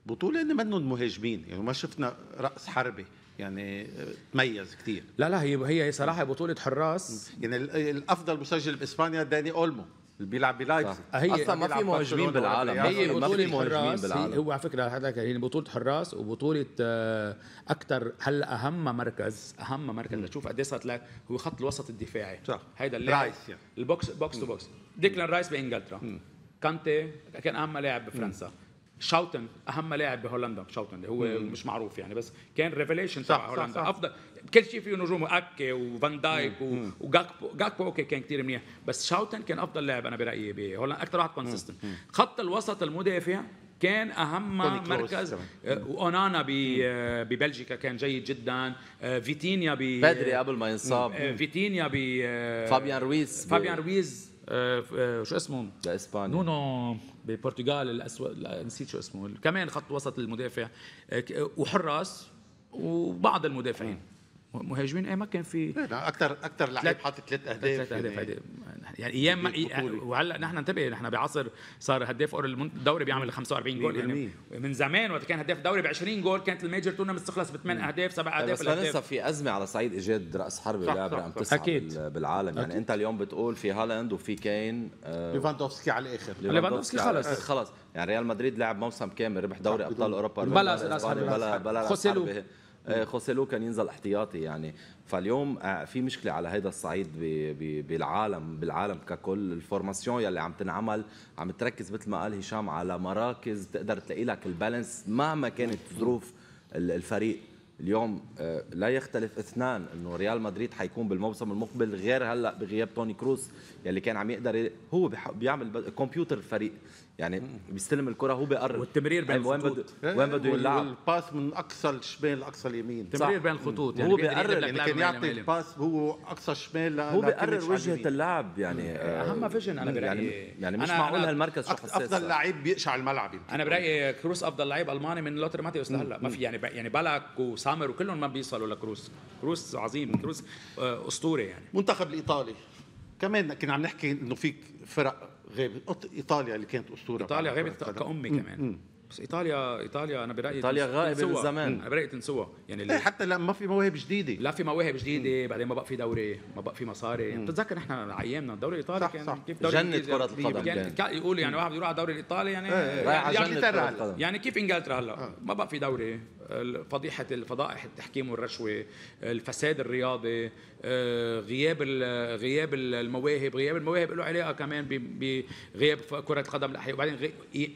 A: البطوله ان منهم مهاجمين يعني ما شفنا راس حربه يعني آه، تميز كثير
B: لا لا هي هي صراحه بطوله حراس يعني
A: الافضل مسجل باسبانيا داني اولمو اللي بيلعب بلايبزيج هي اصلا ما في مهاجمين بالعالم هي بطوله حراس بالعالم. هو
B: على فكره هذا هي يعني بطوله حراس وبطوله آه، اكثر هلا اهم مركز اهم مركز لتشوف قد ايه صارت لك هو خط الوسط الدفاعي صح هيدا اللاعب رايس يعني. البوكس بوكس تو بوكس ديكلان رايس بانجلترا كانتي كان اهم لاعب بفرنسا مم. شاوتن اهم لاعب بهولندا شاوتن هو مم. مش معروف يعني بس كان ريفيليشن تبع هولندا صح صح. افضل كل شيء فيه نجوم اكي وفان دايك وجاكبو جاكبو اوكي كان كثير منيح بس شاوتن كان افضل لاعب انا برايي بهولندا اكثر واحد كونسيستنت خط الوسط المدافع كان اهم مركز آه، اونانا آه، ببلجيكا كان جيد جدا آه، فيتينيا ب بدري قبل ما ينصاب فيتينيا ب فابيان رويز فابيان رويز شو اسمه؟ لاسبانيا نونو ببرتغال الاسود نسيت شو اسمه كمان خط وسط المدافع آه، وحراس وبعض المدافعين مهاجمين ايه ما كان في اكثر اكثر لعيب حاطط ثلاث اهداف ثلاث اهداف يعني, يعني ايام يعني وهلا نحن انتبه نحن بعصر صار هداف الدوري بيعمل 45 جول يعني من زمان وقت كان هداف الدوري ب 20 جول كانت الميجر تورنمنتس تخلص بثمان اهداف سبع طيب، اهداف بس لسه
C: في ازمه على صعيد ايجاد راس حربه بلاعب رقم تسعه بالعالم يعني انت اليوم بتقول في هالاند وفي كين آه، ليفاندوفسكي على الاخر ليفاندوفسكي خلص خلص يعني ريال مدريد لعب موسم كامل ربح دوري ابطال اوروبا بلا راس حربه بلا بلا آه، خوسيلو كان ينزل احتياطي يعني فاليوم آه، في مشكله على هذا الصعيد بالعالم بالعالم ككل الفورماسيون يلي عم تنعمل عم تركز مثل ما قال هشام على مراكز بتقدر تلاقي لك البالانس مهما كانت ظروف الفريق اليوم آه، لا يختلف اثنان انه ريال مدريد حيكون بالموسم المقبل غير هلا بغياب توني كروس يلي كان عم يقدر هو بيعمل كمبيوتر الفريق يعني بيستلم الكره هو بيقرب والتمرير بين يعني وين بده وين بده يلعب والباس من اقصى الشمال لاقصى اليمين
A: التمرير بين الخطوط يعني هو بيقرر يعني كان يعطي الباس هو اقصى الشمال هو بيقرر وجهه
C: اللعب يعني آه، اهم فيجن انا يعني برايي يعني, يعني مش معقول هالمركز شو حساس افضل
A: لعيب بيقشع
B: الملعب انا برايي كروس افضل لعيب الماني من لوتر ماتيوس لهلا ما في يعني يعني بالك وسامر وكلهم ما بيوصلوا لكروس كروس عظيم كروس آه، اسطوري يعني منتخب الايطالي
A: كمان كنا عم نحكي انه في فرق غابت ايطاليا اللي كانت اسطوره ايطاليا غابت كامي كمان
B: مم. بس ايطاليا ايطاليا انا برايي ايطاليا غائبه من زمان انا برايي تنسوها يعني إيه، اللي حتى لا ما في مواهب جديده لا في مواهب جديده بعدين ما بقى في دوري ما بقى في مصاري بتتذكر احنا ايامنا الدوري الايطالي كان صح. كيف دوري جنة كرة القدم يعني يقول يقولوا يعني واحد يروح على الدوري الايطالي يعني ايه. يعني, يعني, يعني كيف انجلترا هلا آه. ما بقى في دوري فضيحه الفضائح التحكيم والرشوه الفساد الرياضي آه، غياب غياب المواهب غياب المواهب له علاقه كمان بغياب كره قدم الاحياء وبعدين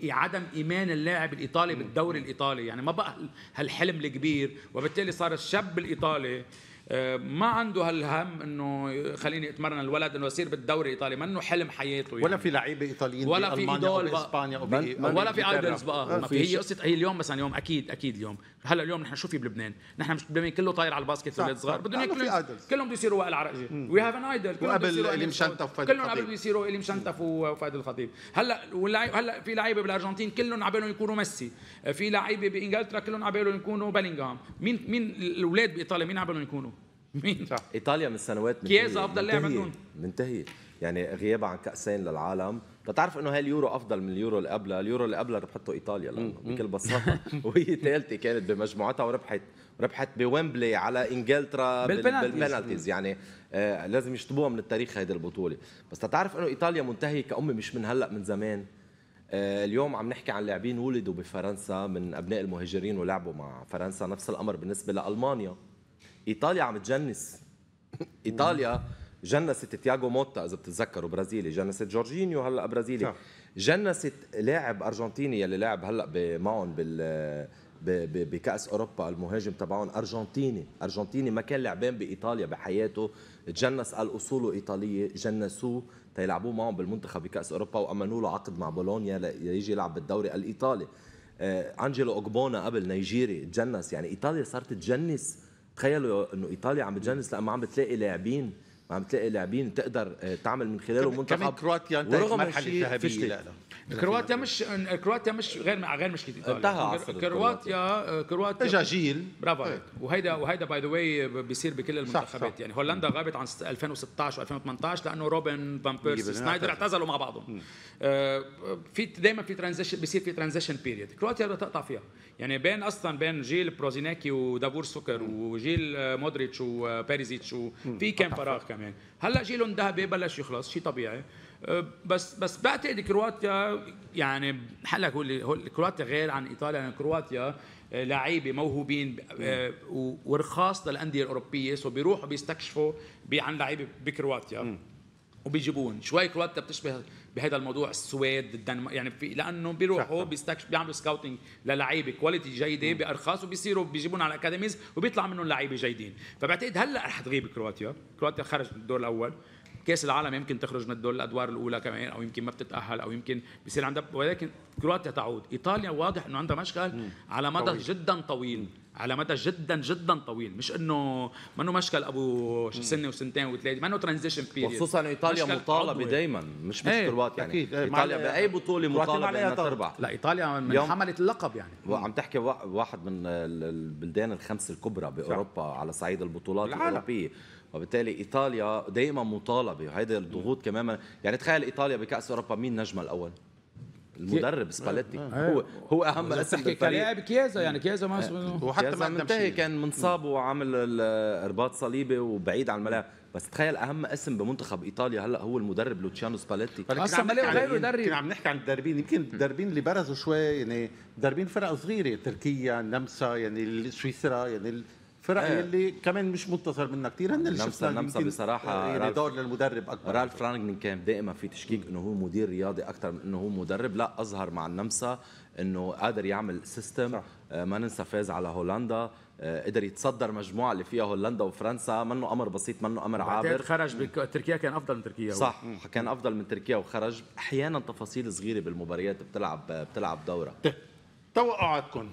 B: عدم ايمان اللاعب الايطالي بالدوري الايطالي يعني ما بقى هالحلم الكبير وبالتالي صار الشاب الايطالي آه، ما عنده هالهم انه خليني اتمرن الولد انه يصير بالدوري الايطالي منه حلم حياته يعني. ولا في لعيبه ايطاليين ولا في دول باسبانيا ولا في ايدولز بقى ما في هي قصه هي اليوم مثلا اليوم اكيد اكيد اليوم هلا اليوم نحن شو في بلبنان؟ نحن مش بلبنان كله طاير على الباسكت اولاد صغار بدهم ياكلوا كلهم بده يصيروا وائل عرقجي وي هاف ان ايدل وقبل الي مشنتف وفؤاد كلهم قبل بيصيروا الي مشنتف وفادي الخطيب هلا هلا في لعيبه بالارجنتين كلهم على بالهم يكونوا ميسي في لعيبه بانجلترا كلهم على بالهم يكونوا بلينغهام مين مين الاولاد بايطاليا مين على بالهم يكونوا؟
C: مين؟ صح. ايطاليا من سنوات كيازا افضل لاعب عندهم منتهي يعني غيابها عن كاسين للعالم بتعرف انه هاي اليورو افضل من اليورو اللي قبلها اليورو اللي قبلها ربحته ايطاليا لانه بكل بساطه [LAUGHS] وهي ثالثه كانت بمجموعتها وربحت ربحت بويمبلي على انجلترا بالبنالتيز يعني آه لازم يشطبوها من التاريخ هيدي البطوله بس بتعرف انه ايطاليا منتهيه كأم مش من هلا من زمان آه اليوم عم نحكي عن لاعبين ولدوا بفرنسا من ابناء المهاجرين ولعبوا مع فرنسا نفس الامر بالنسبه لالمانيا ايطاليا عم تجنس ايطاليا جنست تياغو موتا اذا بتتذكروا برازيلي جنست جورجينيو هلا برازيلي صح. جنست لاعب ارجنتيني يلي لاعب هلا معهم بال بكاس اوروبا المهاجم تبعهم ارجنتيني ارجنتيني ما كان لعبان بايطاليا بحياته تجنس الاصول ايطاليه جنسوه تيلعبوه معهم بالمنتخب بكاس اوروبا وامنوا له عقد مع بولونيا ليجي يلعب بالدوري الايطالي آه انجلو اوجبونا قبل نيجيري تجنس يعني ايطاليا صارت تجنس تخيلوا انه ايطاليا عم تجنس لما عم بتلاقي لاعبين عم تلاقي لاعبين تقدر آه، تعمل من خلاله منتخب كمان كرواتيا انتهت المرحله الذهبيه لا كرواتيا
B: مش كرواتيا مش غير غير مشكله ايطاليا انتهى كرواتيا آه، كرواتيا اجى جيل برافو عليك إيه. وهيدا وهيدا باي ذا واي بيصير بكل المنتخبات يعني هولندا غابت عن 2016 و2018 لانه روبن فان بيرسي سنايدر اعتزلوا مع بعضهم آه، في دائما في ترانزيشن بيصير في ترانزيشن بيريد كرواتيا بدها تقطع فيها يعني بين اصلا بين جيل بروزيناكي ودافور سكر وجيل مودريتش وبيريزيتش وفي كان فراغ كمان كمان يعني. هلا شيء لون ذهبي بلش يخلص شيء طبيعي أه، بس بس بعتقد كرواتيا يعني هلا هو كرواتيا غير عن ايطاليا يعني كرواتيا أه، لعيبه موهوبين أه، ورخاص للانديه الاوروبيه سو بيروحوا بيستكشفوا عن لعيبه بكرواتيا وبيجيبون شوي كرواتيا بتشبه بهذا الموضوع السويد الدنمارك يعني في لانه بيروحوا بيستكشف بيعملوا سكاوتنج للعيبه كواليتي جيده بارخاص وبيصيروا بيجيبون على الاكاديميز وبيطلع منهم لعيبه جيدين فبعتقد هلا رح تغيب كرواتيا كرواتيا خرجت من الدور الاول كاس العالم يمكن تخرج من الدور الادوار الاولى كمان او يمكن ما بتتاهل او يمكن بصير عندها ولكن كرواتيا تعود ايطاليا واضح انه عندها مشكل على مدى طويل. جدا طويل على مدى جدا جدا طويل مش انه منه مشكل ابو سنه وسنتين وثلاثه منه ترانزيشن بيريد خصوصا ايطاليا مطالبه دايما مش مش إيه، كروات يعني أكيد. إيه، ايطاليا باي بطوله مطالبه انها تربح لا
C: ايطاليا من حملت اللقب يعني وعم تحكي واحد من البلدان الخمس الكبرى باوروبا صح. على صعيد البطولات العالم. الاوروبيه وبالتالي ايطاليا دائما مطالبه وهيدي الضغوط كمان يعني تخيل ايطاليا بكاس اوروبا مين نجمها الاول المدرب اه. سباليتي اه. هو اه. هو اهم اسم تحكي كلاعب
B: كيازا يعني كيازا ما وحتى ما منتهي كان منصاب
C: وعامل رباط صليبي وبعيد عن الملاعب بس تخيل اهم اسم بمنتخب ايطاليا هلا هو المدرب لوتشانو سباليتي اصلا ما غير مدرب عم نحكي عن الدربين يمكن الدربين اللي برزوا
A: شوي يعني دربين فرق صغيره تركيا النمسا يعني سويسرا يعني فرق آه. يلي كمان مش متصل منها كثير هن اللي شفنا النمسا بصراحه آه، يعني دور
C: للمدرب اكبر رالف رانجنين كان دائما في تشكيك انه هو مدير رياضي اكثر من انه هو مدرب لا اظهر مع النمسا انه قادر يعمل سيستم آه ما ننسى فاز على هولندا آه قدر يتصدر مجموعه اللي فيها هولندا وفرنسا منه امر بسيط منه امر عابر خرج تركيا كان افضل من تركيا صح م. كان افضل من تركيا وخرج احيانا تفاصيل صغيره بالمباريات بتلعب بتلعب دوره توقعاتكم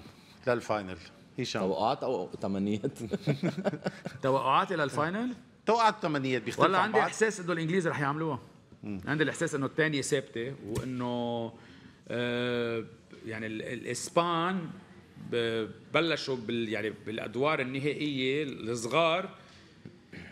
C: للفاينل ان شاء الله توقعات او تمنيات
B: [LAUGHS] توقعات الى الفاينل توقعات تمنيات بيختلفوا والله عندي احساس انه الانجليز رح يعملوها عندي الاحساس انه الثانيه ثابته وانه آه، يعني الاسبان بلشوا بال يعني بالادوار النهائيه الصغار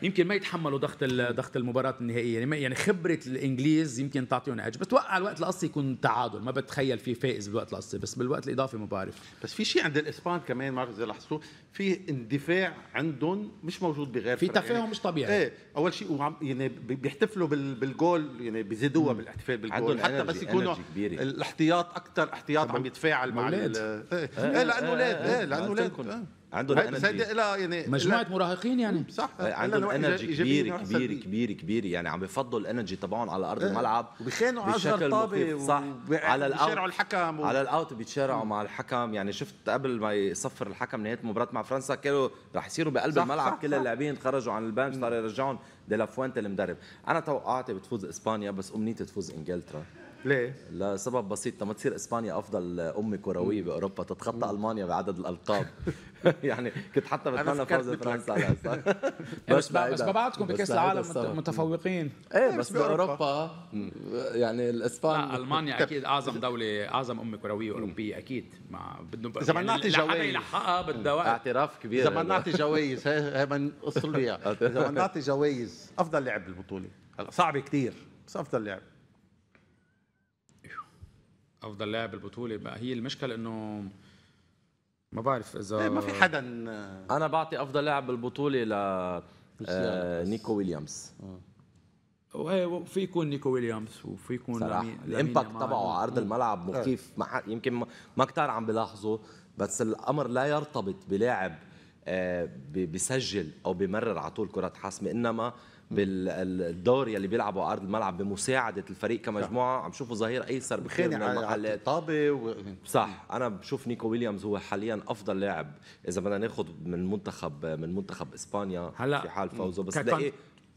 B: يمكن ما يتحملوا ضغط ضغط المباراه النهائيه يعني يعني خبره الانجليز يمكن تعطيهم اج بس بتوقع الوقت القصي يكون تعادل ما بتخيل في فائز بالوقت القصي بس بالوقت الاضافي ما بعرف بس في شيء عند الاسبان كمان ما بعرف اذا لاحظتوه في اندفاع
A: عندهم مش موجود بغير في تفاهم يعني مش طبيعي ايه اول شيء يعني بيحتفلوا بالجول يعني بيزيدوها بالاحتفال بالجول يعني حتى بس يكونوا الاحتياط اكثر احتياط
C: عم يتفاعل مع إيه. إيه،, إيه،, ايه لانه اولاد ايه لانه اولاد عندهم انرجي
B: لا يعني مجموعه لا. مراهقين يعني صح إيه، عندهم انرجي كبير كبير
C: كبير كبير يعني عم بفضلوا الانرجي تبعهم على ارض إيه. الملعب وبيخانقوا على طابه صح على بيتشارعوا الحكم على الاوت بيتشارعوا مع الحكم يعني شفت قبل ما يصفر الحكم نهايه مباراه مع فرنسا كانوا رح يصيروا بقلب صح الملعب صح كل اللاعبين خرجوا عن البنش صاروا يرجعون ديلافوينت المدرب انا توقعاتي بتفوز اسبانيا بس امنيتي تفوز انجلترا ليه؟ لسبب بسيط ما تصير اسبانيا افضل آه، امه كرويه باوروبا تتخطى المانيا بعدد الالقاب [LAUGHS] يعني كنت حتى بتمنى فوز فرنسا على [LAUGHS] يعني بس بس ما بعدكم بكاس العالم متفوقين ايه بس باوروبا يعني الاسبان المانيا
B: اكيد اعظم دوله اعظم امه كرويه اوروبيه اكيد ما بدهم اذا بدنا يعني نعطي جوائز يلحقها بدها اعتراف كبير اذا بدنا نعطي
A: جوائز هي من اصل [LAUGHS] اذا بدنا نعطي جوائز افضل لاعب بالبطوله هلا صعبه
B: كثير بس افضل لاعب افضل لاعب البطوله بقى
C: هي المشكله انه ما بعرف اذا إيه، ما في حدا انا بعطي افضل لاعب بالبطوله ل آه نيكو ويليامز آه. وفي يكون نيكو ويليامز وفي يكون الامباكت تبعه على ارض الملعب إيه. مخيف ما يمكن ما كتار عم بلاحظه بس الامر لا يرتبط بلاعب آه، بسجل او بمرر على طول كرات حاسمه انما بالدور يلي بيلعبوا على ارض الملعب بمساعده الفريق كمجموعه عم شوفوا ظهير ايسر بخير من المحلات و... صح انا بشوف نيكو ويليامز هو حاليا افضل لاعب اذا بدنا ناخذ من منتخب من منتخب اسبانيا هلا في حال فوزه بس ك...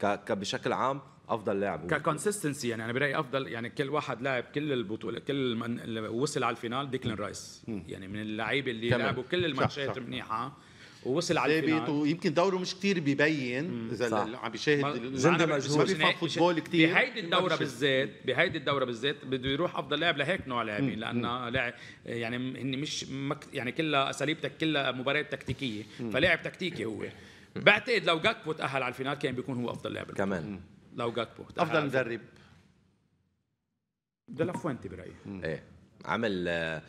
C: ك... بشكل عام افضل لاعب
B: ككونسستنسي يعني انا برايي افضل يعني كل واحد لاعب كل البطوله كل من وصل على الفينال ديكلين رايس يعني من اللعيبه اللي لعبوا كل الماتشات منيحه ووصل على الفينال
A: ويمكن دوره مش كتير ببين اذا عم بيشاهد جنده مجهول ما فوتبول كثير بهيدي الدوره
B: بالذات بهيدي الدوره بالذات بده يروح افضل لاعب لهيك نوع لاعبين لانه لاعب يعني هن مش مك يعني كلها اساليبتك كلها مباريات تكتيكيه فلاعب تكتيكي هو بعتقد لو جاكبو تاهل على الفينال كان بيكون هو افضل لاعب كمان لو جاكبو افضل مدرب
C: دلافوانتي برايي ايه عمل آه،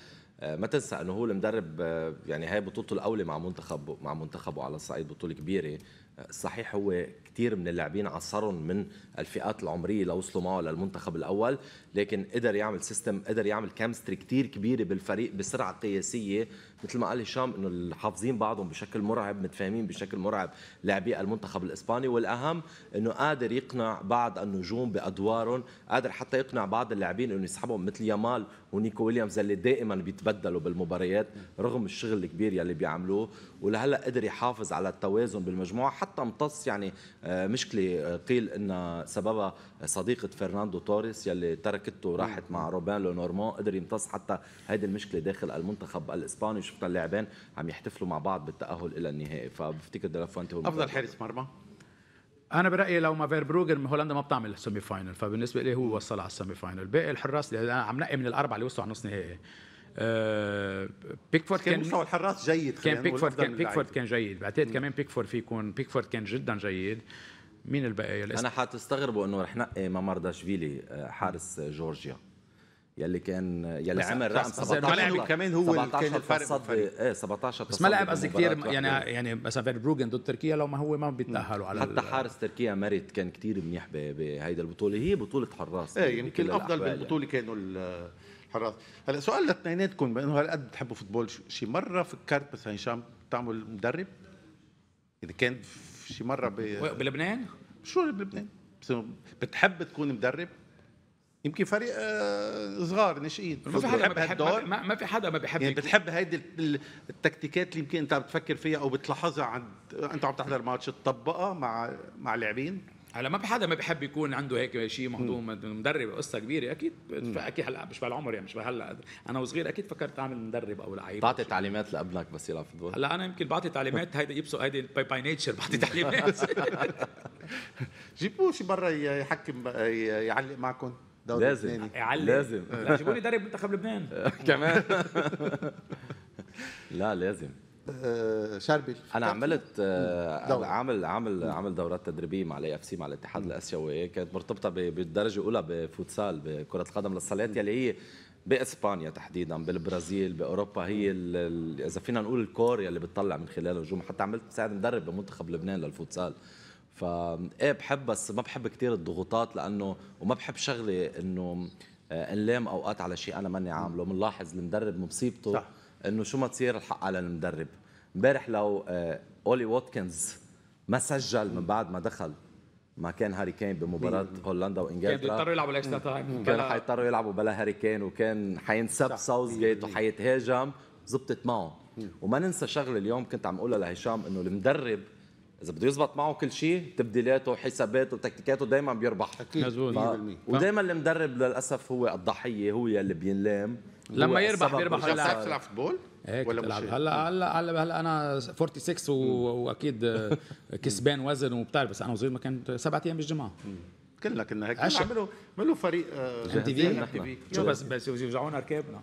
C: آه، ما تنسى انه هو المدرب آه، يعني هاي بطولته الاولى مع منتخبه مع منتخبه على الصعيد بطوله كبيره آه، صحيح هو كثير من اللاعبين عصرهم من الفئات العمريه لوصلوا معه للمنتخب الاول لكن قدر يعمل سيستم قدر يعمل كامستري كثير كبيره بالفريق بسرعه قياسيه مثل ما قال هشام انه حافظين بعضهم بشكل مرعب متفاهمين بشكل مرعب لاعبي المنتخب الاسباني والاهم انه قادر يقنع بعض النجوم بادوارهم قادر حتى يقنع بعض اللاعبين انه يسحبهم مثل يامال ونيكو ويليامز اللي دائما بيتبدلوا بالمباريات رغم الشغل الكبير يلي بيعملوه ولهلا قدر يحافظ على التوازن بالمجموعه حتى امتص يعني آه، مشكله آه، قيل ان سببها صديقه فرناندو توريس يلي تركته وراحت مع روبان لونورمون قدر يمتص حتى هذه المشكله داخل المنتخب الاسباني شفت اللاعبين عم يحتفلوا مع بعض بالتاهل الى النهائي فبفتكر دلافوانتي هو افضل حارس مرمى انا برايي لو ما فيربروجن من هولندا ما بتعمل سيمي فاينل
B: فبالنسبه لي هو وصل على السيمي فاينل باقي الحراس اللي انا عم نقي من الاربعه اللي وصلوا على نص نهائي أه بيكفورد كان مستوى الحراس
A: جيد كان بيكفورد كان بيكفورد كان
B: جيد بعتقد كمان بيكفورد في يكون بيكفورد كان جدا جيد مين البقية؟ انا حتستغربوا انه رح
C: نقي مامارداشفيلي آه، حارس جورجيا يلي كان يلي عمل رقم 17 ملعب كمان هو 17 تصدي ايه 17 بس لعب قصدي كثير يعني يعني مثلا فير بروجن
B: ضد تركيا لو ما هو ما بيتاهلوا على حتى حارس
C: تركيا مرت كان كثير منيح بهيدا البطوله
A: هي بطوله حراس ايه يعني يمكن افضل بالبطوله يعني. كانوا الحراس هلا سؤال لاثنيناتكم بانه هالقد بتحبوا فوتبول شي مره فكرت مثلا هشام تعمل مدرب اذا كان شي مره
B: بلبنان شو بلبنان
A: بتحب تكون مدرب يمكن فريق آه، صغار ناشئين ما في حدا ما بيحب ما في حدا ما بيحب يعني بتحب هيدي التكتيكات اللي يمكن انت عم تفكر فيها او بتلاحظها عند
B: انت عم تحضر ماتش تطبقها مع مع لاعبين هلا ما في حدا ما بحب يكون عنده هيك شيء مهضوم مدرب قصه كبيره اكيد اكيد هلا مش بهالعمر يعني مش هلا انا وصغير اكيد فكرت اعمل مدرب او لعيب بعطي
C: تعليمات لابنك بس يلعب فوتبول هلا انا يمكن
B: بعطي تعليمات [LAUGHS] هيدا يبسو هيدي باي, باي نيتشر بعطي تعليمات
A: [LAUGHS] جيبوه شي برا يحكم
C: يعلق معكم دوري لازم يعلي لازم لا جيبوا درب منتخب لبنان [LAUGHS] كمان [LAUGHS] لا لازم آه، شربل انا عملت آه، دورة. عامل عامل عامل دورات تدريبيه مع الاي اف سي مع الاتحاد الاسيوي كانت مرتبطه بالدرجه الاولى بفوتسال بكره القدم للصالات يلي هي باسبانيا تحديدا بالبرازيل باوروبا هي اذا فينا نقول الكور يلي بتطلع من خلاله الهجوم حتى عملت ساعد مدرب بمنتخب لبنان للفوتسال ايه بحب بس ما بحب كثير الضغوطات لانه وما بحب شغله انه آه، انلام اوقات على شيء انا ماني عامله بنلاحظ المدرب مصيبته صح. انه شو ما تصير الحق على المدرب امبارح لو آه، اولي واتكنز ما سجل من بعد ما دخل ما كان هاري كين بمباراه هولندا وانجلترا كان بيضطروا
B: يلعبوا الاكسترا تايم كان حيضطروا
C: يلعبوا بلا هاري كين وكان حينسب ساوث جيت إيه. وحيتهاجم زبطت معه وما ننسى شغله اليوم كنت عم اقولها لهشام انه المدرب اذا بده يزبط معه كل شيء تبديلاته وحساباته وتكتيكاته دائما بيربح اكيد ف... ودائما المدرب للاسف هو الضحيه هو يلي بينلام لما يربح بيربح
B: هلا تلعب فوتبول؟ هيك ولا هلا هلا هلا هلا انا 46 و... واكيد كسبان وزن وبتعرف بس انا وصغير ما كنت سبع ايام بالجمعه كلنا كنا هيك عملوا عملوا فريق ام تي في شو بس بس يوجعونا ركابنا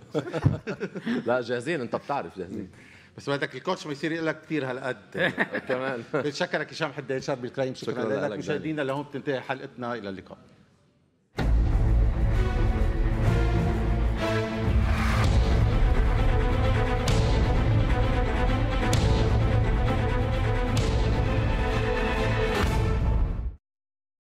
A: [LAUGHS] لا جاهزين انت بتعرف جاهزين بس بدك الكوتش ما يصير يقول لك كثير هالقد [LAUGHS] كمان بتشكرك هشام حداد شاب الكريم شكرا, شكرا لك مشاهدينا لهون بتنتهي حلقتنا الى اللقاء